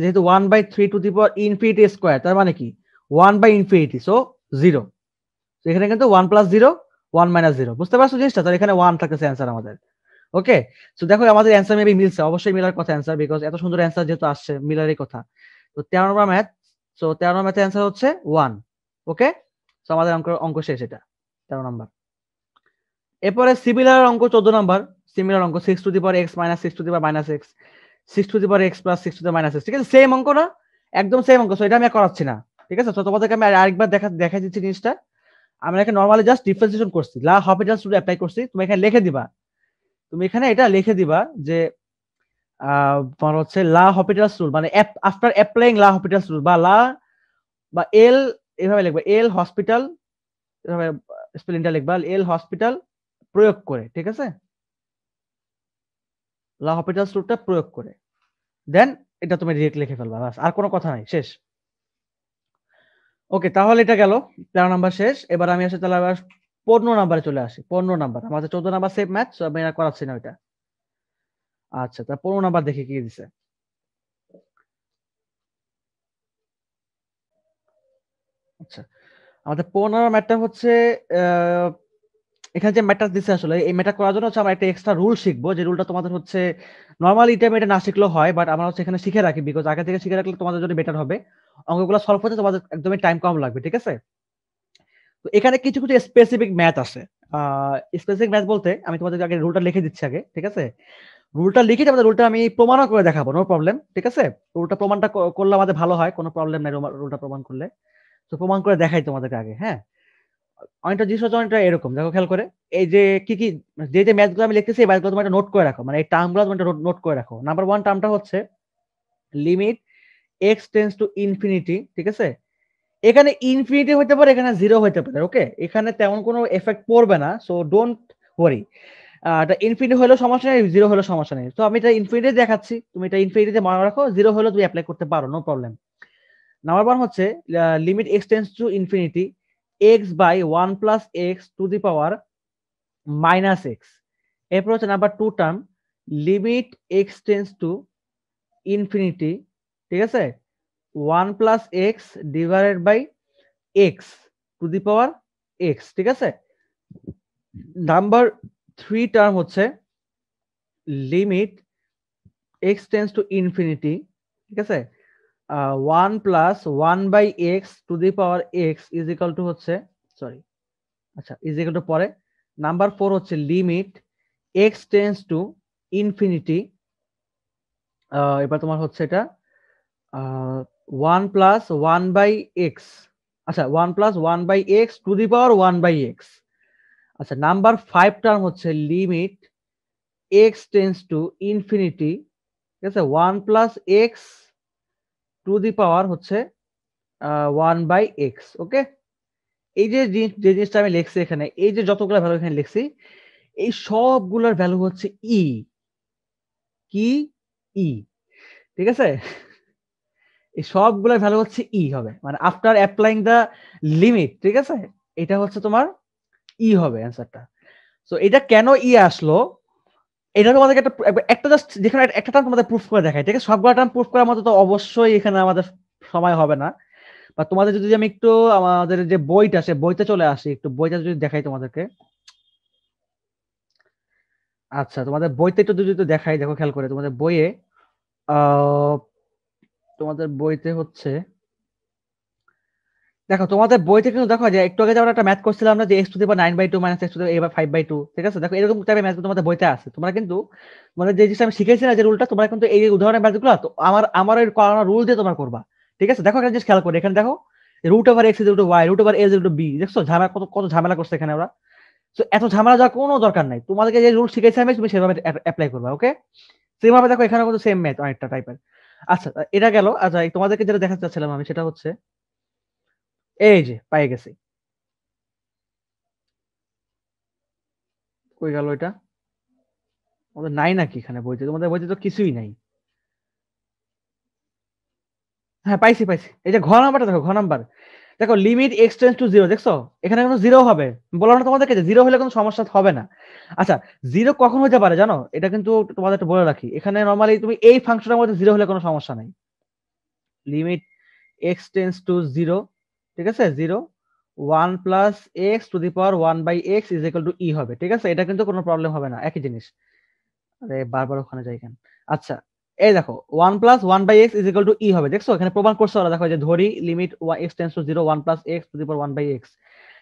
যেহেতু one by three to the infinity square তার মানে কি one by infinity so zero এখানে কিন্তু one plus zero one minus zero বুঝতে পারছো জিনিসটা তাহলে এখানে ওয়ান থাকতেছে অ্যান্সার আমাদের ওকে সো দেখো আমাদের অ্যান্সার মেবি মিলছে অবশ্যই মিলার কথা অ্যান্সার বিকজ এত সুন্দর অ্যান্সার যেহেতু আসছে মিলারই কথা তো তেরো নম্বর ম্যাথ সো তেরো নম্বর ম্যাথের অ্যান্সার হচ্ছে ওয়ান ওকে সো আমাদের অঙ্ক অঙ্ক শেষ এটা তেরো নম্বর এরপরে সিমিলার অঙ্ক চোদ্দ নম্বর সিমিলার অঙ্ক six to the power x minus six to the power minus x six to the power x plus six to the minus x ঠিক আছে সেম অঙ্ক না একদম সেম অঙ্ক সো এটা আমি করাচ্ছি না ঠিক আছে তো তোমাদেরকে আমি আরেকবার দেখা দেখা দিচ্ছি জিনিসটা আমি এখানে নর্মালি জাস্ট ডিফারেন্সিয়েশন করছি লা হপিটাল রুল অ্যাপ্লাই করছি তুমি এখানে লিখে দিবা তুমি এখানে এটা লিখে দিবা যে তোমার হচ্ছে লা হপিটালস রুল মানে after applying L'Hopital rule বা লা বা এল এভাবে লিখবা এল হসপিটাল এভাবে স্পেলিংটা লিখবা এল হসপিটাল প্রয়োগ করে ঠিক আছে লা হপিটাল রুলটা প্রয়োগ করে দেন এটা তুমি ডিরেক্ট লিখে ফেলবা বাস আর কোনো কথা নাই শেষ ওকে তাহলে এটা গেল তেরো নাম্বার শেষ এবার আমি আসে তাহলে আবার পনেরো নাম্বারে চলে আসি পনেরো নাম্বার আমাদের চোদ্দ নাম্বার সেফ ম্যাচ আমি আর করাচ্ছি না ওইটা আচ্ছা তা পনেরো নাম্বার দেখে কি দিছে আচ্ছা আমাদের পনেরো ম্যাটটা হচ্ছে আহ এখানে যে ম্যাটার দিচ্ছে আসলে এই ম্যাটার করার জন্য হচ্ছে আমরা একটা এক্সট্রা রুল শিখবো যে রুলটা তোমাদের হচ্ছে ইটা এটা না শিখলেও হয় বাট আমরা হচ্ছে এখানে শিখে রাখি বিকজ আগে থেকে শিখে রাখলে তোমাদের জন্য বেটার হবে অঙ্কগুলো সলভ করতে তোমাদের একদমই টাইম কম লাগবে ঠিক আছে তো এখানে কিছু কিছু স্পেসিফিক ম্যাথ আছে স্পেসিফিক ম্যাথ বলতে আমি তোমাদের আগে রুলটা লিখে দিচ্ছি আগে ঠিক আছে রুলটা লিখে আমাদের রুলটা আমি প্রমাণও করে দেখাবো নো প্রবলেম ঠিক আছে রুলটা প্রমাণটা করলে আমাদের ভালো হয় কোনো প্রবলেম নাই রুলটা প্রমাণ করলে তো প্রমাণ করে দেখাই তোমাদেরকে আগে হ্যাঁ অনেকটা জিনিস হচ্ছে অনেকটা এরকম দেখো খেয়াল করে এই যে কি কি যে যে গুলো আমি লিখতেছি এই ম্যাচগুলো তোমার নোট করে রাখো মানে এই গুলো তোমার নোট করে রাখো নাম্বার ওয়ান টার্মটা হচ্ছে limit x tends to infinity ঠিক আছে এখানে ইনফিনিটি হতে পারে এখানে জিরো হতে পারে ওকে এখানে তেমন কোনো এফেক্ট পড়বে না সো ডোন্ট ওয়ারি এটা ইনফিনিটি হলেও সমস্যা নেই জিরো হলেও সমস্যা নেই তো আমি এটা ইনফিনিটি দেখাচ্ছি তুমি এটা ইনফিনিটিতে মনে রাখো জিরো হলেও তুমি অ্যাপ্লাই করতে পারো নো প্রবলেম নাম্বার ওয়ান হচ্ছে limit x tends to infinity x by one plus x to the power minus x এরপর হচ্ছে number two term limit x tends to infinity ঠিক আছে one plus x divided by x to the power x ঠিক আছে number three term হচ্ছে limit x tends to infinity ঠিক আছে one plus one by x to the power x is equal to হচ্ছে sorry আচ্ছা is equal to পরে number four হচ্ছে limit x tends to infinity এবার তোমার হচ্ছে এটা one plus one by x আচ্ছা one plus one by x to the power one by x আচ্ছা নাম্বার ফাইভ টার্ম হচ্ছে limit x tends to infinity ঠিক আছে one plus x to the power হচ্ছে ওয়ান বাই এক্স ওকে এই যে যে জিনিসটা আমি লিখছি এখানে এই যে যতগুলো ভ্যালু এখানে লিখছি এই সবগুলোর ভ্যালু হচ্ছে ই e, কি ই e, ঠিক আছে এই সবগুলোর ভ্যালু হচ্ছে ই e হবে মানে আফটার অ্যাপ্লাইং দ্য লিমিট ঠিক আছে এটা হচ্ছে তোমার ই হবে অ্যান্সারটা সো এটা কেন ই আসলো এটা তোমাদেরকে একটা একটা জাস্ট যেখানে একটা টার্ম তোমাদের প্রুফ করে দেখাই ঠিক আছে সবগুলো টার্ম প্রুফ করার মতো তো অবশ্যই এখানে আমাদের সময় হবে না বা তোমাদের যদি আমি একটু আমাদের যে বইটা আছে বইতে চলে আসি একটু বইটা যদি দেখাই তোমাদেরকে আচ্ছা তোমাদের বইতে একটু যদি তো দেখাই দেখো খেয়াল করে তোমাদের বইয়ে তোমাদের বইতে হচ্ছে দেখো তোমাদের বইতে কিন্তু দেখো যে একটু আগে আমরা একটা ম্যাথ করছিলাম না যে x to the power nine by two minus x to এবার ফাইভ বাই টু ঠিক আছে দেখো এরকম টাইপের ম্যাথ তোমাদের বইতে আছে তোমরা কিন্তু মানে যে জিনিসটা আমি শিখেছি না যে রুলটা তোমরা কিন্তু এই উদাহরণের ম্যাথগুলো আমার আমার ওই করানো রুল দিয়ে তোমরা করবা ঠিক আছে দেখো একটা জিনিস খেয়াল করে এখানে দেখো root over x root y root over l root b দেখছো ঝামেলা কত কত ঝামেলা করছে এখানে ওরা তো এত ঝামেলা যাওয়ার কোনো দরকার নাই তোমাদেরকে যে রুল শিখেছি আমি তুমি সেভাবে অ্যাপ্লাই করবা ওকে সেভাবে দেখো এখানে কিন্তু সেম ম্যাথ অনেকটা টাইপের আচ্ছা এটা গেল আচ্ছা তোমাদেরকে যেটা দেখাতে চাচ্ছিলাম আমি সেটা হচ্ছে এই যে পাই গেছি কই গেল এটা ওদের নাই নাকি এখানে বইতে তোমাদের বইতে তো কিছুই নাই হ্যাঁ পাইছি পাইছি এই যে ঘর নাম্বারটা দেখো ঘর নাম্বার দেখো লিমিট এক্সটেন্স টু জিরো দেখছো এখানে কোনো জিরো হবে বললাম না তোমাদেরকে জিরো হলে কোনো সমস্যা হবে না আচ্ছা জিরো কখন হতে পারে জানো এটা কিন্তু তোমাদের একটু বলে রাখি এখানে নর্মালি তুমি এই ফাংশনের মধ্যে জিরো হলে কোনো সমস্যা নাই লিমিট এক্সটেন্স টু জিরো ঠিক আছে zero one plus x to the power one by x is equal to e হবে ঠিক আছে এটা কিন্তু কোনো প্রবলেম হবে না একই জিনিস আরে বারবার ওখানে যাই কেন আচ্ছা এই দেখো one plus one by x is equal to e হবে দেখছো এখানে প্রমাণ করছে ওরা দেখো যে ধরি limit x tends to zero one plus x to the power one by x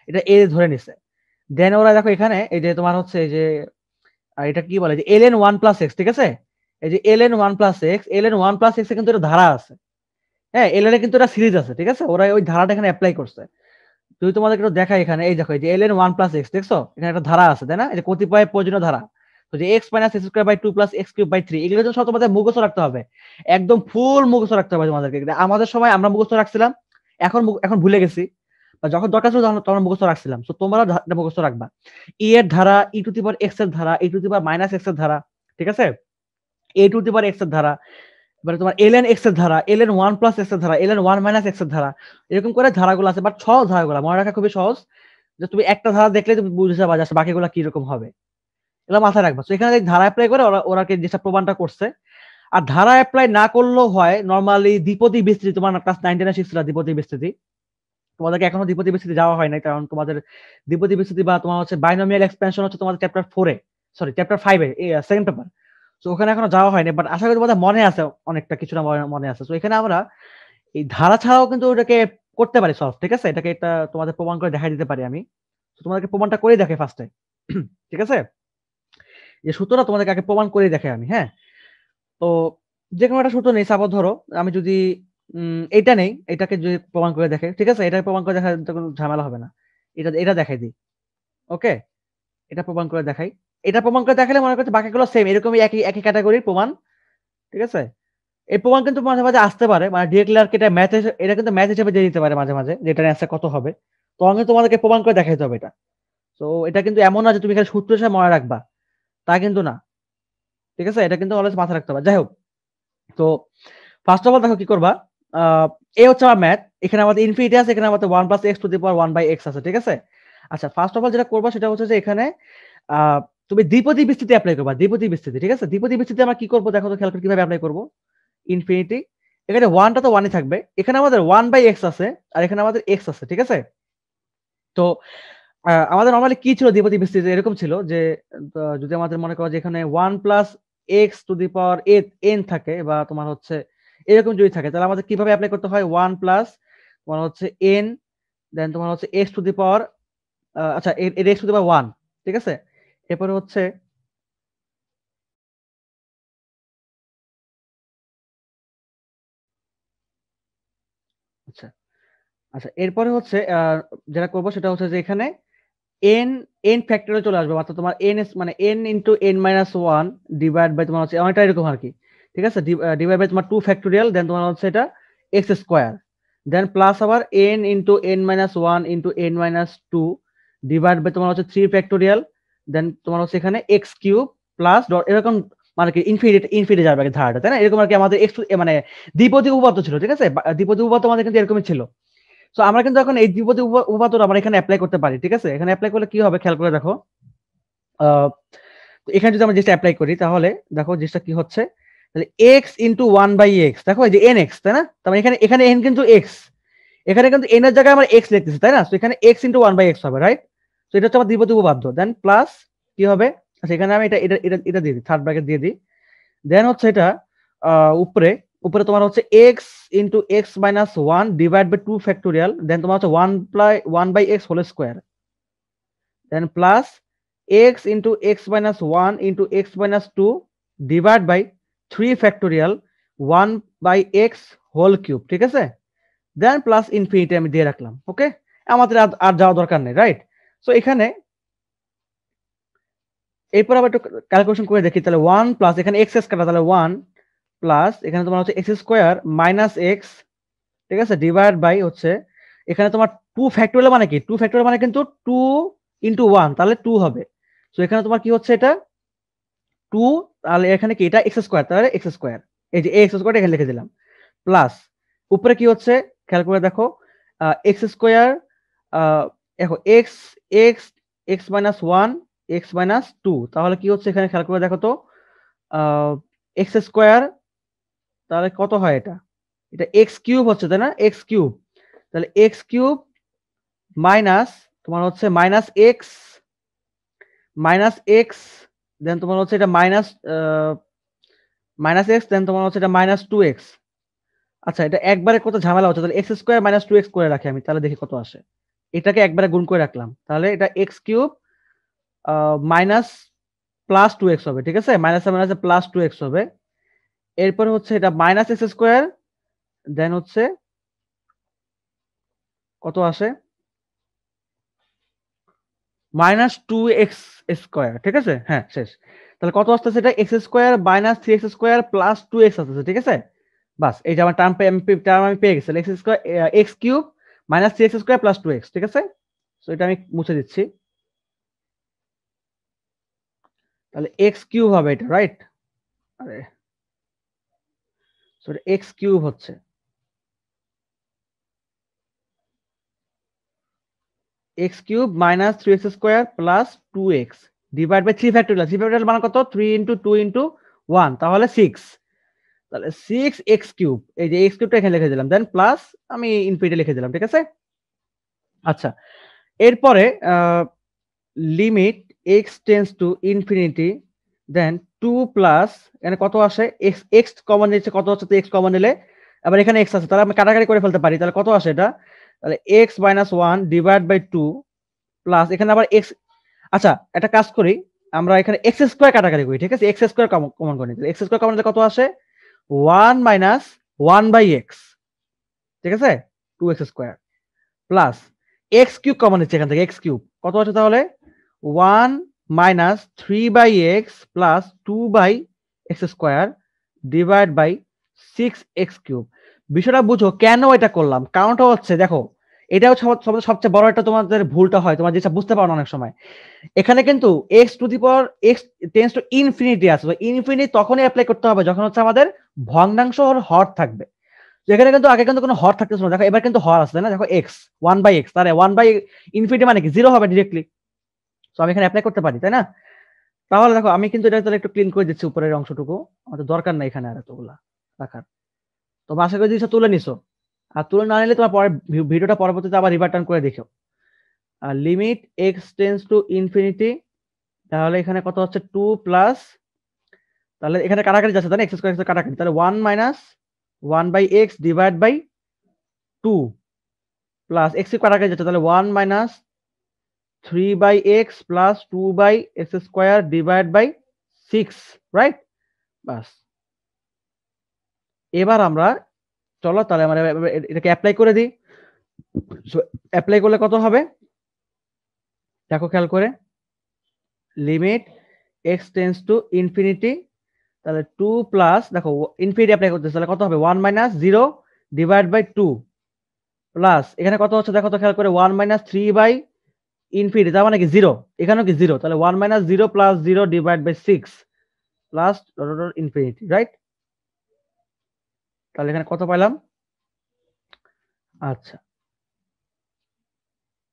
এটা এ ধরে নিছে দেন ওরা দেখো এখানে এই যে তোমার হচ্ছে যে এটা কি বলে যে l n one plus x ঠিক আছে এই যে l n one plus x l n one plus x কিন্তু এটা ধারা আছে হ্যাঁ এলএন কিন্তু একটা সিরিজ আছে ঠিক আছে ওরা ওই ধারাটা এখানে অ্যাপ্লাই করছে যদি তোমাদের একটু দেখা এখানে এই দেখো যে এলএন ওয়ান প্লাস এক্স দেখছো এখানে একটা ধারা আছে তাই না এটা কতিপয় প্রয়োজনীয় ধারা তো যে x minus x square by two plus x cube by three এগুলো সব তোমাদের মুখস্থ রাখতে হবে একদম ফুল মুখস্থ রাখতে হবে তোমাদেরকে আমাদের সময় আমরা মুখস্থ রাখছিলাম এখন এখন ভুলে গেছি যখন দরকার ছিল তখন তোমরা মুখস্থ রাখছিলাম তো তোমরা মুখস্থ রাখবা ই এর ধারা ই টু দি এক্স এর ধারা e to the minus x এর ধারা ঠিক আছে এ টু দি এক্স এর ধারা মানে তোমার এল এন এক্স এর ধারা l n one plus x এর ধারা l n one minus x এর ধারা এরকম করে ধারাগুলো আছে বাট সহজ ধারাগুলো মনে রাখা খুবই সহজ যে তুমি একটা ধারা দেখলে তুমি বুঝে যাবা যে বাকিগুলো কিরকম হবে এটা মাথায় রাখবা তো এখানে ধারা অ্যাপ্লাই করে ওরা ওরাকে যেটা প্রমাণটা করছে আর ধারা অ্যাপ্লাই না করলেও হয় নর্মালি দ্বিপতি বিস্তৃতি তোমার ক্লাস নাইন টেনে শিখছিল দ্বিপতি বিস্তৃতি তোমাদেরকে এখনো দ্বিপতি বিস্তৃতি যাওয়া হয় নাই কারণ তোমাদের দ্বিপতি বিস্তৃতি বা তোমার হচ্ছে বাইনোমিয়াল এক্সপেনশন হচ্ছে তোমাদের চ্যাপ্টার ফোরে সরি চ্যাপ্টার ফাইভে সেকেন্ড পেপার তো ওখানে এখনো যাওয়া হয়নি বাট আশা করি বোধহয় মনে আছে অনেকটা কিছুটা মনে আছে তো এখানে আমরা এই ধারা ছাড়াও কিন্তু ওটাকে করতে পারি সলভ ঠিক আছে এটাকে এটা তোমাদের প্রমাণ করে দেখাই দিতে পারি আমি তোমাদেরকে প্রমাণটা করে দেখে ফার্স্টে ঠিক আছে যে সূত্রটা তোমাদেরকে আগে প্রমাণ করে দেখে আমি হ্যাঁ তো যে কোনো একটা সূত্র নেই সাপোর্ট ধরো আমি যদি এটা নেই এটাকে যদি প্রমাণ করে দেখে ঠিক আছে এটা প্রমাণ করে দেখা কোনো ঝামেলা হবে না এটা এটা দেখাই দিই ওকে এটা প্রমাণ করে দেখাই এটা প্রমাণ করে দেখালে মনে করছে বাকিগুলো সেম এরকমই একই একই ক্যাটাগরির প্রমাণ ঠিক আছে এই প্রমাণ কিন্তু মাঝে মাঝে আসতে পারে মানে ডিরেক্টলি আর এটা ম্যাথ এটা কিন্তু ম্যাথ হিসেবে দিয়ে দিতে পারে মাঝে মাঝে যে এটার অ্যান্সার কত হবে তখন কিন্তু তোমাদেরকে প্রমাণ করে দেখাইতে হবে এটা তো এটা কিন্তু এমন না যে তুমি খালি সূত্র হিসেবে মনে রাখবা তা কিন্তু না ঠিক আছে এটা কিন্তু অলওয়েজ মাথায় রাখতে হবে যাই হোক তো ফার্স্ট অফ অল দেখো কি করবা এ হচ্ছে আমার ম্যাথ এখানে আমাদের ইনফিনিটি আছে এখানে আমাদের one plus x to the power one by x আছে ঠিক আছে আচ্ছা ফার্স্ট অফ অল যেটা করবা সেটা হচ্ছে যে এখানে তুমি দ্বিপদী বিস্তৃতি অ্যাপ্লাই করবা দ্বিপদী বিস্তৃতি ঠিক আছে দ্বিপদী বিস্তৃতি আমরা কি করবো দেখো তো খেয়াল করে কিভাবে অ্যাপ্লাই করবো ইনফিনিটি এখানে ওয়ানটা তো ওয়ানই থাকবে এখানে আমাদের ওয়ান বাই এক্স আছে আর এখানে আমাদের এক্স আছে ঠিক আছে তো আমাদের নর্মালি কি ছিল দ্বিপদী বিস্তৃতি এরকম ছিল যে যদি আমাদের মনে করো যে এখানে one plus x to the power eight n থাকে বা তোমার হচ্ছে এরকম যদি থাকে তাহলে আমাদের কিভাবে অ্যাপ্লাই করতে হয় ওয়ান প্লাস তোমার হচ্ছে এন দেন তোমার হচ্ছে এক্স টু দি পাওয়ার আচ্ছা এর x to the power one ঠিক আছে এরপরে হচ্ছে আচ্ছা আচ্ছা এরপরে হচ্ছে যেটা করবো সেটা হচ্ছে যে এখানে এন এন ফ্যাক্টরে চলে আসবে অর্থাৎ তোমার এন এস মানে n into n minus one divide by তোমার হচ্ছে অনেকটা এরকম আর কি ঠিক আছে ডিভাইড বাই তোমার টু ফ্যাক্টোরিয়াল দেন তোমার হচ্ছে এটা এক্স স্কোয়ার দেন প্লাস আবার n into n minus one into n minus two divide by তোমার হচ্ছে থ্রি ফ্যাক্টোরিয়াল দেন তোমার হচ্ছে এখানে এক্স কিউব প্লাস ডট এরকম মানে কি ইনফিনিট ইনফিনিটি যাবে ধারাটা তাই না এরকম আর কি আমাদের এক্স মানে দ্বিপদীয় উপপাদ্য ছিল ঠিক আছে দ্বিপদীয় উপপাদ্য আমাদের কিন্তু এরকমই ছিল সো আমরা কিন্তু এখন এই দ্বিপদীয় উপপাদ্যটা আমরা এখানে অ্যাপ্লাই করতে পারি ঠিক আছে এখানে অ্যাপ্লাই করলে কি হবে খেয়াল করে দেখো এখানে যদি আমরা জিনিসটা অ্যাপ্লাই করি তাহলে দেখো জিনিসটা কি হচ্ছে তাহলে x into one by x দেখো এই যে এন এক্স তাই না তার মানে এখানে এখানে এন কিন্তু এক্স এখানে কিন্তু এন এর জায়গায় আমরা এক্স লিখতেছি তাই না এখানে x into one by x হবে রাইট তো এটা হচ্ছে আমার দ্বিপদ উপপাদ্য দেন প্লাস কি হবে সেখানে আচ্ছা, আমি এটা এটা এটা এটা দিয়ে দিই থার্ড ব্র্যাকেট দিয়ে দিই দেন হচ্ছে এটা উপরে উপরে তোমার হচ্ছে x into x minus one divide by two factorial then তোমার হচ্ছে one plus one by x whole square then plus x into x minus one into x minus two divide by three factorial one by x whole cube ঠিক আছে দেন plus infinity আমি দিয়ে রাখলাম ওকে আমাদের আর যাওয়া দরকার নেই রাইট সো এখানে এরপর আবার একটু ক্যালকুলেশন করে দেখি তাহলে ওয়ান প্লাস এখানে এক্স এক্স কাটা তাহলে ওয়ান প্লাস এখানে তোমার হচ্ছে এক্স স্কোয়ার মাইনাস এক্স ঠিক আছে ডিভাইড বাই হচ্ছে এখানে তোমার টু ফ্যাক্টরিয়াল মানে কি টু ফ্যাক্টরিয়াল মানে কিন্তু টু ইন্টু ওয়ান তাহলে টু হবে সো এখানে তোমার কি হচ্ছে এটা টু তাহলে এখানে কি এটা এক্স স্কোয়ার তাহলে এক্স স্কোয়ার এই যে এক্স স্কোয়ারটা এখানে লিখে দিলাম প্লাস উপরে কি হচ্ছে খেয়াল করে দেখো এক্স স্কোয়ার দেখো x x x minus one x minus two তাহলে কি হচ্ছে এখানে খেয়াল করে দেখো তো এক্স স্কোয়ার তাহলে কত হয় এটা এটা এক্স কিউব হচ্ছে তাই না এক্স কিউব তাহলে এক্স কিউব মাইনাস তোমার হচ্ছে minus x minus x then তোমার হচ্ছে এটা মাইনাস মাইনাস এক্স দেন তোমার হচ্ছে এটা মাইনাস টু এক্স আচ্ছা এটা একবারে কত ঝামেলা হচ্ছে তাহলে x square minus two x করে রাখি আমি তাহলে দেখি কত আসে এটাকে একবারে গুণ করে রাখলাম তাহলে এটা x cube minus plus two x হবে ঠিক আছে মাইনাসে মাইনাস প্লাস টু এক্স হবে এরপর হচ্ছে এটা মাইনাস এক্স স্কোয়ার দেন হচ্ছে কত আসে মাইনাস টু এক্স স্কোয়ার ঠিক আছে হ্যাঁ শেষ তাহলে কত আসতেছে এটা x square minus three x square plus two x আসতেছে ঠিক আছে বাস এই যে আমার টার্ম টার্ম আমি পেয়ে গেছি x square x cube minus three x square plus two x ঠিক আছে সো এটা আমি মুছে দিচ্ছি তাহলে এক্স কিউব হবে এটা রাইট আরে সো এটা এক্স কিউব হচ্ছে x cube minus three x square plus two x divide by three factorial three factorial মানে কত three into two into one তাহলে সিক্স তাহলে সিক্স এক্স কিউব এই যে এক্স কিউবটা এখানে লিখে দিলাম দেন প্লাস আমি ইনফিনিটি লিখে দিলাম ঠিক আছে আচ্ছা এরপরে limit x tends to infinity then two plus এখানে কত আসে এক্স এক্স কমন নিচ্ছে কত আছে তো এক্স কমন নিলে আবার এখানে এক্স আছে তাহলে আমি কাটাকাটি করে ফেলতে পারি তাহলে কত আসে এটা তাহলে x minus one divide by two plus এখানে আবার এক্স আচ্ছা একটা কাজ করি আমরা এখানে এক্স স্কোয়ার কাটাকাটি করি ঠিক আছে এক্স স্কোয়ার কমন করে নিতে এক্স স্কোয়ার কমন কত আসে one minus one by x ঠিক আছে two x square plus x cube common নিচ্ছে এখান থেকে এক্স কিউব কত আছে তাহলে one minus three by x plus two by x square divide by six x cube বিষয়টা বুঝো কেন এটা করলাম কারণটা হচ্ছে দেখো এটাও সবচেয়ে বড় একটা তোমাদের ভুলটা হয় তোমার যেটা বুঝতে পারো না অনেক সময় এখানে কিন্তু x to the power x tends to infinity আছে ইনফিনিটি তখনই অ্যাপ্লাই করতে হবে যখন হচ্ছে আমাদের ভগ্নাংশ হর থাকবে এখানে কিন্তু আগে কিন্তু কোনো হর থাকতেছিল না দেখো এবার কিন্তু হর আসলে না দেখো এক্স ওয়ান বাই এক্স তাহলে ওয়ান বাই ইনফিনিটি মানে কি জিরো হবে ডিরেক্টলি তো আমি এখানে অ্যাপ্লাই করতে পারি তাই না তাহলে দেখো আমি কিন্তু এটা তাহলে একটু ক্লিন করে দিচ্ছি উপরের অংশটুকু আমাদের দরকার নাই এখানে আর এতগুলা রাখার তো আশা করি জিনিসটা তুলে নিছো আর তুলে না নিলে তোমার ভিডিওটা পরবর্তীতে আবার রিভার্টার্ন করে দেখো আর limit x tends to infinity তাহলে এখানে কত হচ্ছে টু প্লাস তাহলে এখানে কাটাকাটি যাচ্ছে তাহলে এক্স স্কোয়ার কাটাকাটি তাহলে one minus one by x divide by two plus x কাটাকাটি যাচ্ছে তাহলে one minus three by x plus two by x square divide by six right বাস এবার আমরা চলো তাহলে আমরা মানে এটাকে অ্যাপ্লাই করে দিই সো অ্যাপ্লাই করলে কত হবে দেখো খেয়াল করে limit x tends to infinity তাহলে টু প্লাস দেখো ইনফিনিটি অ্যাপ্লাই করতে তাহলে কত হবে one minus zero divide by two plus এখানে কত হচ্ছে দেখো তো খেয়াল করে one minus three by infinity তার মানে কি জিরো এখানেও কি জিরো তাহলে one minus zero plus zero divide by six plus infinity right তাহলে এখানে কত পাইলাম আচ্ছা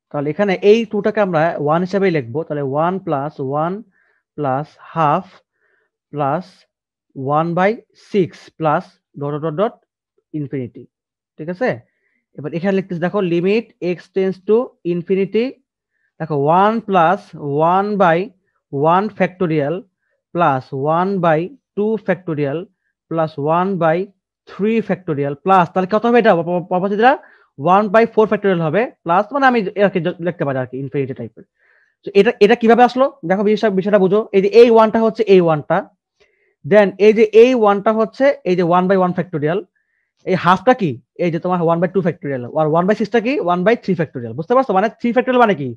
তাহলে এখানে এই টুটাকে আমরা ওয়ান হিসাবেই লিখবো তাহলে one plus one plus half plus one by six plus dot dot dot infinity ঠিক আছে এবার এখানে লিখতেছি দেখো limit x tends to infinity দেখো one plus one by one factorial plus one by two factorial plus one by three factorial plus তাহলে কত হবে এটা অপোজিটরা ওয়ান বাই ফোর ফ্যাক্টোরিয়াল হবে প্লাস মানে আমি এটাকে লিখতে পারি আর কি ইনফিনিটি টাইপের তো এটা এটা কিভাবে আসলো দেখো বিষয়টা বিষয়টা বুঝো এই যে এই ওয়ানটা হচ্ছে এই ওয়ানটা দেন এই যে এই ওয়ানটা হচ্ছে এই যে ওয়ান বাই ওয়ান ফ্যাক্টোরিয়াল এই হাফটা কি এই যে তোমার ওয়ান বাই টু ফ্যাক্টোরিয়াল আর ওয়ান বাই সিক্সটা কি ওয়ান বাই থ্রি ফ্যাক্টোরিয়াল বুঝতে পারছো মানে থ্রি ফ্যাক্টোরিয়াল মানে কি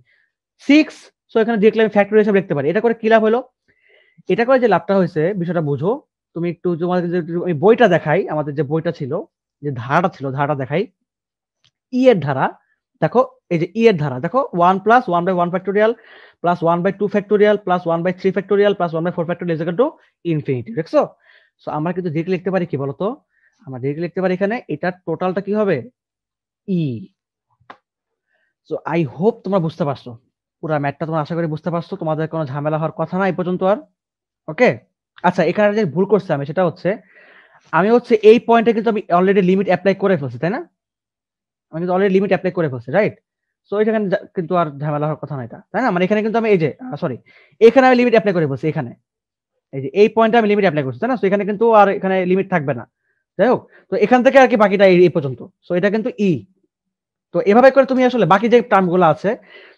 সিক্স সো এখানে দেখলে আমি ফ্যাক্টোরিয়াল হিসেবে লিখতে পারি এটা করে কি লাভ হলো এটা করে যে লাভটা হয়েছে বিষয়টা বুঝো তুমি একটু তোমাদের যে ওই বইটা দেখাই আমাদের যে বইটা ছিল যে ধারাটা ছিল ধারাটা দেখাই ই e এর ধারা দেখো এই যে ই e এর ধারা দেখো one plus one by one factorial plus one by two factorial plus one by three factorial plus one by four factorial is to infinity দেখছো সো আমরা কিন্তু ডিরেক্ট লিখতে পারি কি বলতো আমরা ডিরেক্ট লিখতে পারি এখানে এটার টোটালটা কি হবে ই সো আই হোপ তোমরা বুঝতে পারছো পুরো ম্যাথটা তোমরা আশা করি বুঝতে পারছো তোমাদের কোনো ঝামেলা হওয়ার কথা না এই পর্যন্ত আর ওকে আচ্ছা এখানে যে ভুল করছি আমি সেটা হচ্ছে আমি হচ্ছে এই পয়েন্টে কিন্তু আমি অলরেডি লিমিট অ্যাপ্লাই করে ফেলছি তাই না আমি কিন্তু অলরেডি লিমিট অ্যাপ্লাই করে ফেলছি রাইট সো এখানে কিন্তু আর ঝামেলা হওয়ার কথা নাই এটা তাই না মানে এখানে কিন্তু আমি এই যে সরি এখানে আমি লিমিট অ্যাপ্লাই করে ফেলছি এখানে এই যে এই পয়েন্টে আমি লিমিট অ্যাপ্লাই করছি তাই না সো এখানে কিন্তু আর এখানে লিমিট থাকবে না যাই হোক তো এখান থেকে আর কি বাকিটা এই পর্যন্ত সো এটা কিন্তু ই e। তো এভাবে করে তুমি আসলে বাকি যে টার্মগুলো আছে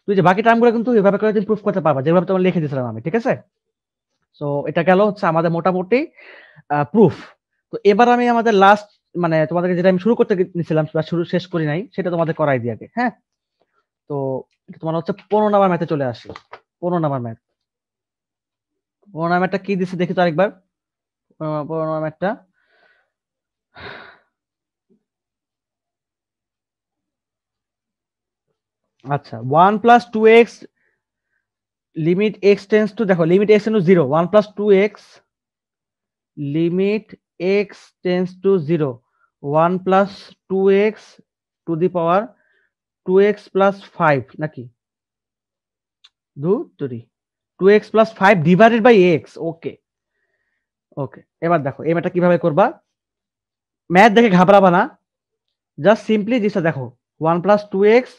তুই যে বাকি টার্মগুলো কিন্তু এভাবে করে তুমি প্রুফ করতে পারবা যেভাবে তোমার লিখে দিয়েছিলাম আমি ঠিক আছে সো এটা গেল হচ্ছে আমাদের মোটামুটি প্রুফ তো এবার আমি আমাদের লাস্ট মানে তোমাদেরকে যেটা আমি শুরু করতে নিয়েছিলাম বা শুরু শেষ করি নাই সেটা তোমাদের করাই দিয়ে আগে হ্যাঁ তো তোমার হচ্ছে পনেরো নাম্বার ম্যাথে চলে আসি পনেরো নাম্বার ম্যাথ পনেরো নাম্বার ম্যাথটা কি দিচ্ছে দেখি তো আরেকবার পনেরো নাম্বার ম্যাথটা আচ্ছা one plus two x limit x tends to দেখো limit x tends to zero one plus two x limit x tends to zero one plus two x to the power two x plus five নাকি দু তরি two x plus five divided by x okay okay এবার দেখো এই ম্যাথটা কিভাবে করবা math দেখে ঘাবড়াবা না জাস্ট সিম্পলি জিনিসটা দেখো ওয়ান প্লাস টু এক্স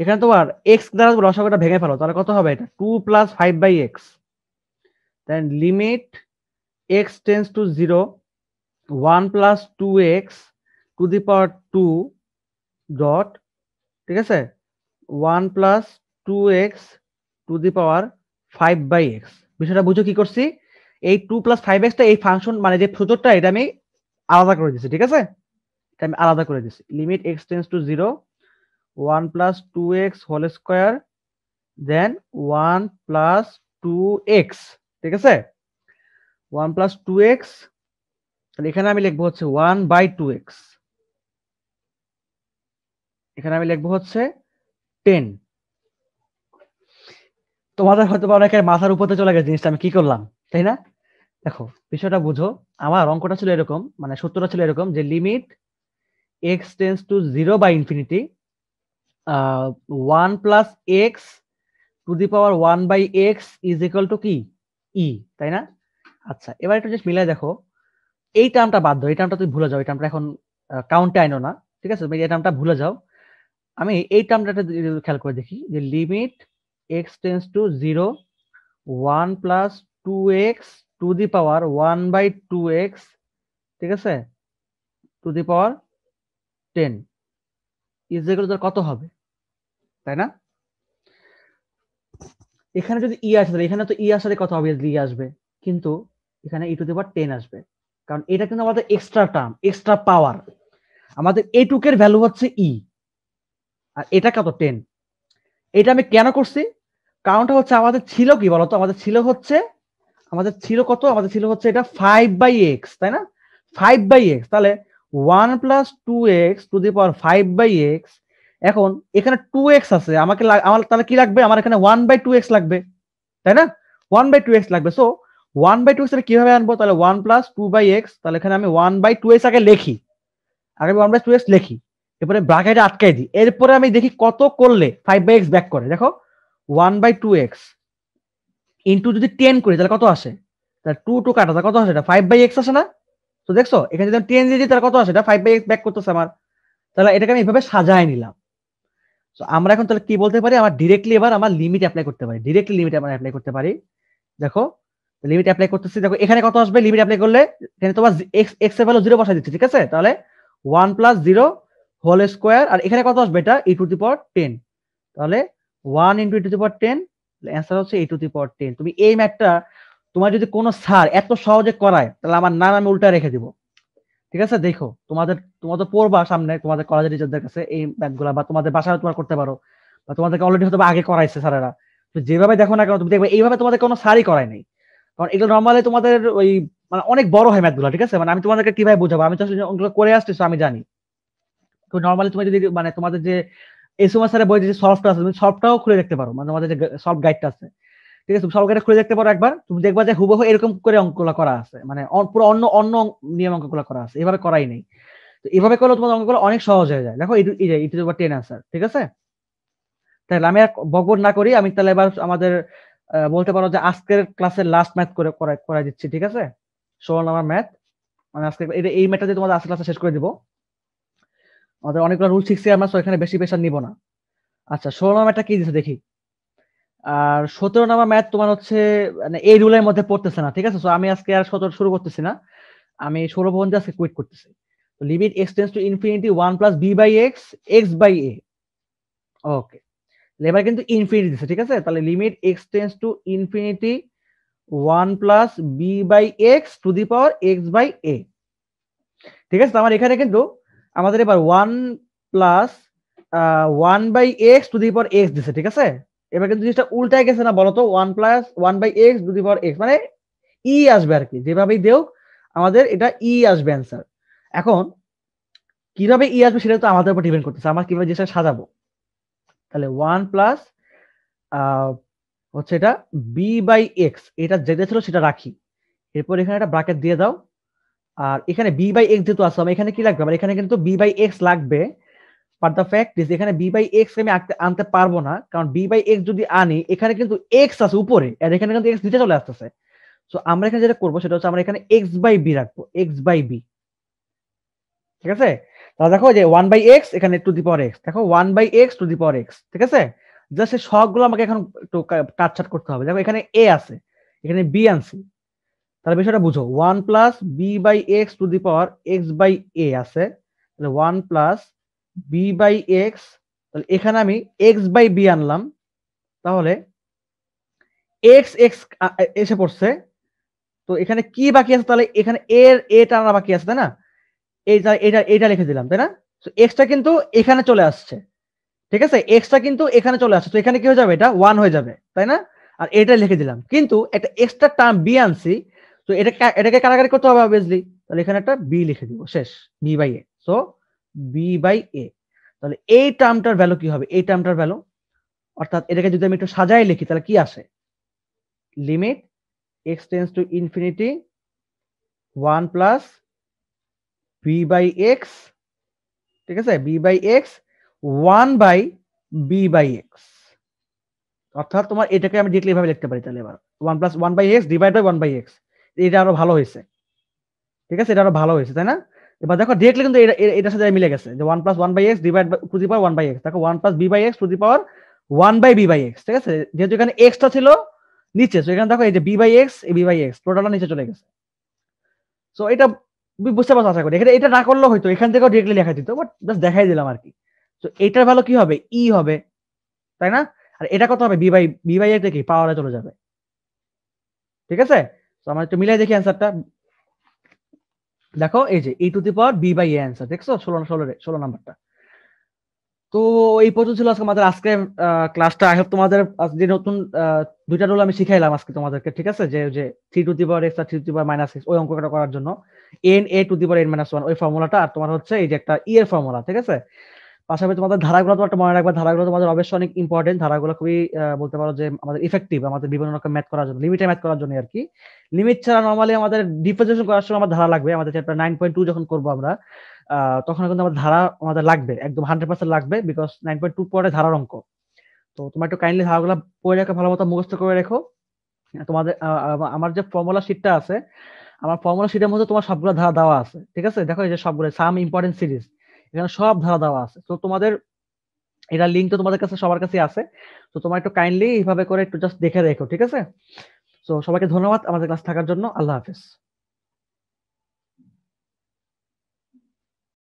এখানে তোমার এক্স দ্বারা লসাগুটা ভেঙে ফেলো তাহলে কত হবে এটা two plus five by x then limit x tends to zero one plus two x to the power two dot ঠিক আছে one plus two x to the power five by x বিষয়টা বুঝো কি করছি এই টু প্লাস ফাইভ এক্সটা এই function মানে যে ফ্রুচরটা এটা আমি আলাদা করে দিচ্ছি ঠিক আছে এটা আমি আলাদা করে দিচ্ছি limit x tends to zero one plus two x whole square then one plus two x ঠিক আছে ওয়ান প্লাস টু এক্স তাহলে এখানে আমি লিখবো হচ্ছে ওয়ান বাই টু এক্স এখানে আমি লিখবো হচ্ছে টেন তোমাদের হয়তো অনেকের মাথার উপরে চলে গেছে জিনিসটা আমি কি করলাম তাই না দেখো বিষয়টা বুঝো আমার অঙ্কটা ছিল এরকম মানে সূত্রটা ছিল এরকম যে limit x tends to zero by infinity one plus x to the power one by x is equal to কি ই e, তাই না আচ্ছা এবার একটু জিনিস মিলাই দেখো এই টার্মটা বাদ দাও এই টার্মটা তুমি ভুলে যাও এই টার্মটা এখন কাউন্টে আইনো না ঠিক আছে তুমি এই টার্মটা ভুলে যাও আমি এই টার্মটা খেয়াল করে দেখি যে limit x tends to zero one plus two x to the power one by two x ঠিক আছে to the power ten is কত হবে তাই না এখানে যদি ই আসে তাহলে এখানে তো ই আসলে কত হবে ই আসবে কিন্তু এখানে ই টু দি পাওয়ার 10 আসবে কারণ এটা কিন্তু আমাদের এক্সট্রা টার্ম এক্সট্রা পাওয়ার আমাদের এ টু এর ভ্যালু হচ্ছে ই e। আর এটা কত 10 এটা আমি কেন করছি কারণটা হচ্ছে আমাদের ছিল কি বলতো আমাদের ছিল হচ্ছে আমাদের ছিল কত আমাদের ছিল হচ্ছে এটা 5 বাই এক্স তাই না 5 বাই এক্স তাহলে one plus two x to the power five by x এখন এখানে টু এক্স আছে আমাকে আমার তাহলে কি লাগবে আমার এখানে ওয়ান বাই টু এক্স লাগবে তাই না ওয়ান বাই টু এক্স লাগবে so one by two x তাহলে কিভাবে আনবো তাহলে one plus two by x তাহলে এখানে আমি ওয়ান বাই টু এক্স আগে লিখি আগে ওয়ান বাই টু এক্স লিখি এরপরে ব্রাকেট আটকাই দিই এরপরে আমি দেখি কত করলে ফাইভ বাই এক্স ব্যাক করে দেখো one by two x into যদি টেন করি তাহলে কত আসে তাহলে টু টু কাটা কত আসে এটা ফাইভ বাই এক্স আসে না তো দেখছো এখানে যদি টেন দিয়ে তার কত আসে ফাইভ বাই এক্স ব্যাক করতেছে আমার তাহলে এটাকে আমি এভাবে সাজায় নিলাম তো আমরা এখন তাহলে কি বলতে পারি আমার ডিরেক্টলি এবার আমার লিমিট অ্যাপ্লাই করতে পারি ডিরেক্টলি লিমিট আমরা অ্যাপ্লাই করতে পারি দেখো লিমিট অ্যাপ্লাই করতেছি দেখো এখানে কত আসবে লিমিট অ্যাপ্লাই করলে এখানে তোমার এক্স এক্স এর ভ্যালু জিরো বসাই দিচ্ছে ঠিক আছে তাহলে one plus zero whole square আর এখানে কত আসবে এটা e to the power ten তাহলে one into e to the power ten answer হচ্ছে e to the power ten তুমি এই ম্যাথটা তোমার যদি কোনো স্যার এত সহজে করায় তাহলে আমার নাম আমি উল্টা রেখে দিব ঠিক আছে দেখো তোমাদের তোমাদের পড়বা সামনে তোমাদের কলেজের টিচারদের কাছে এই ম্যাথগুলা বা তোমাদের বাসায় তোমার করতে পারো বা তোমাদেরকে অলরেডি হয়তো আগে করাইছে স্যারেরা তো যেভাবে দেখো না কেন তুমি দেখবে এইভাবে তোমাদের কোনো স্যারই করায় নাই কারণ এগুলো নর্মালি তোমাদের ওই মানে অনেক বড় হয় ম্যাথগুলো ঠিক আছে মানে আমি তোমাদেরকে কিভাবে বোঝাবো আমি তো ওগুলো করে আসছি আমি জানি তো নর্মালি তুমি যদি মানে তোমাদের যে এসুমা স্যারের বই যে সফটটা আছে তুমি সফটটাও খুলে দেখতে পারো মানে তোমাদের যে সফট গাইডটা আছে ঠিক আছে সবাই খুলে দেখতে পারো একবার তুমি দেখবা যে হুবহু এরকম করে অঙ্কগুলো করা আছে মানে পুরো অন্য অন্য নিয়ম অঙ্কগুলো করা আছে এভাবে করাই নেই তো এভাবে করলে তোমার অঙ্কগুলো অনেক সহজ হয়ে যায় দেখো এই যে টেন আনসার ঠিক আছে তাহলে আমি বকবর না করি আমি তাহলে এবার আমাদের বলতে পারো যে আজকের ক্লাসের লাস্ট ম্যাথ করে করা দিচ্ছি ঠিক আছে ষোলো নাম্বার ম্যাথ মানে আজকে এটা এই ম্যাথটা দিয়ে তোমাদের আজকে ক্লাসটা শেষ করে দিব আমাদের অনেকগুলো রুল শিখছি আমরা সো এখানে বেশি প্রেশার নিব না আচ্ছা ষোলো নাম্বারটা কি দিচ্ছে দেখি আর সতেরো নাম্বার ম্যাথ তোমার হচ্ছে মানে এই রুলের মধ্যে পড়তেছে না ঠিক আছে সো আমি আজকে আর সতেরো শুরু করতেছি না আমি ষোলো পর্যন্ত আজকে কুইট করতেছি limit x tends to infinity one plus B by x x by a okay লেবার কিন্তু ইনফিনিটি দিচ্ছে ঠিক আছে তাহলে limit x tends to infinity one plus B by x to the power x by a ঠিক আছে আমার এখানে কিন্তু আমাদের এবার one plus one by x to the power x দিচ্ছে ঠিক আছে এবার কিন্তু জিনিসটা উল্টায় গেছে না বলতো one plus one by x দুটি পর পাওয়ার এক্স মানে ই e আসবে আর কি যেভাবেই দেও আমাদের এটা ই e আসবে অ্যান্সার এখন কিভাবে ই e আসবে সেটা তো আমাদের উপর ডিপেন্ড করতেছে আমার কিভাবে জিনিসটা সাজাবো তাহলে ওয়ান প্লাস হচ্ছে এটা বি বাই এক্স এটা যেটা ছিল সেটা রাখি এরপর এখানে একটা ব্রাকেট দিয়ে দাও আর এখানে বি বাই এক্স যেহেতু আসলাম এখানে কি লাগবে আমার এখানে কিন্তু বি বাই এক্স লাগবে বাট দ্য ফ্যাক্ট ইজ এখানে বি বাই এক্স আমি আনতে পারবো না কারণ বি বাই এক্স যদি আনি এখানে কিন্তু এক্স আছে উপরে আর এখানে কিন্তু এক্স নিচে চলে আসতেছে সো আমরা এখানে যেটা করবো সেটা হচ্ছে আমরা এখানে এক্স বাই বি রাখবো এক্স বাই বি ঠিক আছে তাহলে দেখো যে ওয়ান বাই এক্স এখানে টু দি পাওয়ার এক্স দেখো one by x to the power x ঠিক আছে জাস্ট এই শখগুলো আমাকে এখন একটু কাটছাট করতে হবে দেখো এখানে এ আছে এখানে বি আনছি তাহলে বিষয়টা বুঝো one plus B by x to the power x by a আছে তাহলে one plus B by x তাহলে এখানে আমি এক্স বাই বি আনলাম তাহলে এক্স এক্স এসে পড়ছে তো এখানে কি বাকি আছে তাহলে এখানে এর এটা আনা বাকি আছে তাই না এইটা এটা এটা লিখে দিলাম তাই না তো এক্সটা কিন্তু এখানে চলে আসছে ঠিক আছে এক্সটা কিন্তু এখানে চলে আসছে তো এখানে কি হয়ে যাবে এটা ওয়ান হয়ে যাবে তাই না আর এটা লিখে দিলাম কিন্তু একটা এক্সট্রা টার্ম বি আনছি তো এটা এটাকে কারাগারি করতে হবে অবভিয়াসলি তাহলে এখানে একটা বি লিখে দিব শেষ b by a so b by a তাহলে এই টার্মটার ভ্যালু কি হবে এই টার্মটার ভ্যালু অর্থাৎ এটাকে যদি আমি একটু সাজায় লিখি তাহলে কি আসে limit x to infinity one plus B by x ঠিক আছে b by x one by B by x অর্থাৎ তোমার এটাকে আমি ডিটলি এভাবে লিখতে পারি তাহলে এবার one plus one by x divide by one by x এটা আরো ভালো হয়েছে ঠিক আছে এটা আরো ভালো হয়েছে তাই না এবার দেখো ডিরেক্টলি কিন্তু এটার সাথে মিলে গেছে যে one plus one by x divide to the power one by x দেখো one plus B by x to the power one by B by x ঠিক আছে যেহেতু এখানে এক্সটা ছিল নিচে তো এখানে দেখো এই যে বি বাই এক্স এই বি বাই এক্স টোটালটা নিচে চলে গেছে সো এটা বুঝতে পারছো আশা করি এখানে এটা না করলেও হয়তো এখান থেকেও ডিরেক্টলি লেখা দিত বাট জাস্ট দেখাই দিলাম আর কি তো এটার ভ্যালু কি হবে ই e হবে তাই না আর এটা কত হবে B by B by X দেখি পাওয়ারে চলে যাবে ঠিক আছে তো আমরা একটু মিলাই দেখি অ্যান্সারটা দেখো এই যে E to the power B by A answer দেখছো ষোলো ষোলো ষোলো নাম্বারটা তো এই পর্যন্ত ছিল আজকে আমাদের আজকে ক্লাসটা আই হোপ তোমাদের যে নতুন দুইটা রোল আমি শিখাইলাম আজকে তোমাদেরকে ঠিক আছে যে যে three to the power X আর three to the power minus X ওই অঙ্কটা করার জন্য N A to the power N minus one ওই ফর্মুলাটা আর তোমার হচ্ছে এই যে একটা ই এর ফর্মুলা ঠিক আছে পাশাপাশি তোমাদের ধারাগুলো তোমার মনে রাখবে ধারাগুলো তোমাদের অবশ্যই অনেক ইম্পর্টেন্ট ধারাগুলো খুবই বলতে পারো যে আমাদের ইফেক্টিভ আমাদের বিভিন্ন রকম ম্যাথ করার জন্য লিমিটে ম্যাথ করার জন্য আর কি লিমিট ছাড়া নর্মালি আমাদের ডিপ্রেজেশন করার সময় আমার ধারা লাগবে আমাদের চ্যাপ্টার নাইন পয়েন্ট টু যখন করবো আমরা তখন কিন্তু আমার ধারা আমাদের লাগবে একদম হান্ড্রেড পার্সেন্ট লাগবে বিকজ নাইন পয়েন্ট টু পরে ধারার অঙ্ক তো তোমার একটু কাইন্ডলি ধারাগুলো পড়ে রাখো ভালো মতো মুখস্থ করে রেখো তোমাদের আমার যে ফর্মুলা শিটটা আছে আমার ফর্মুলা শিটের মধ্যে তোমার সবগুলো ধারা দেওয়া আছে ঠিক আছে দেখো এই যে সবগুলো সাম ইম্পর্টেন্ট সিরিজ এখানে সব ধারা দেওয়া আছে তো তোমাদের এটা লিঙ্ক তো তোমাদের কাছে সবার কাছে আছে তো তোমার একটু কাইন্ডলি এইভাবে করে একটু জাস্ট দেখে রেখো ঠিক আছে তো সবাইকে ধন্যবাদ আমাদের ক্লাস থাকার জন্য আল্লাহ হাফিজ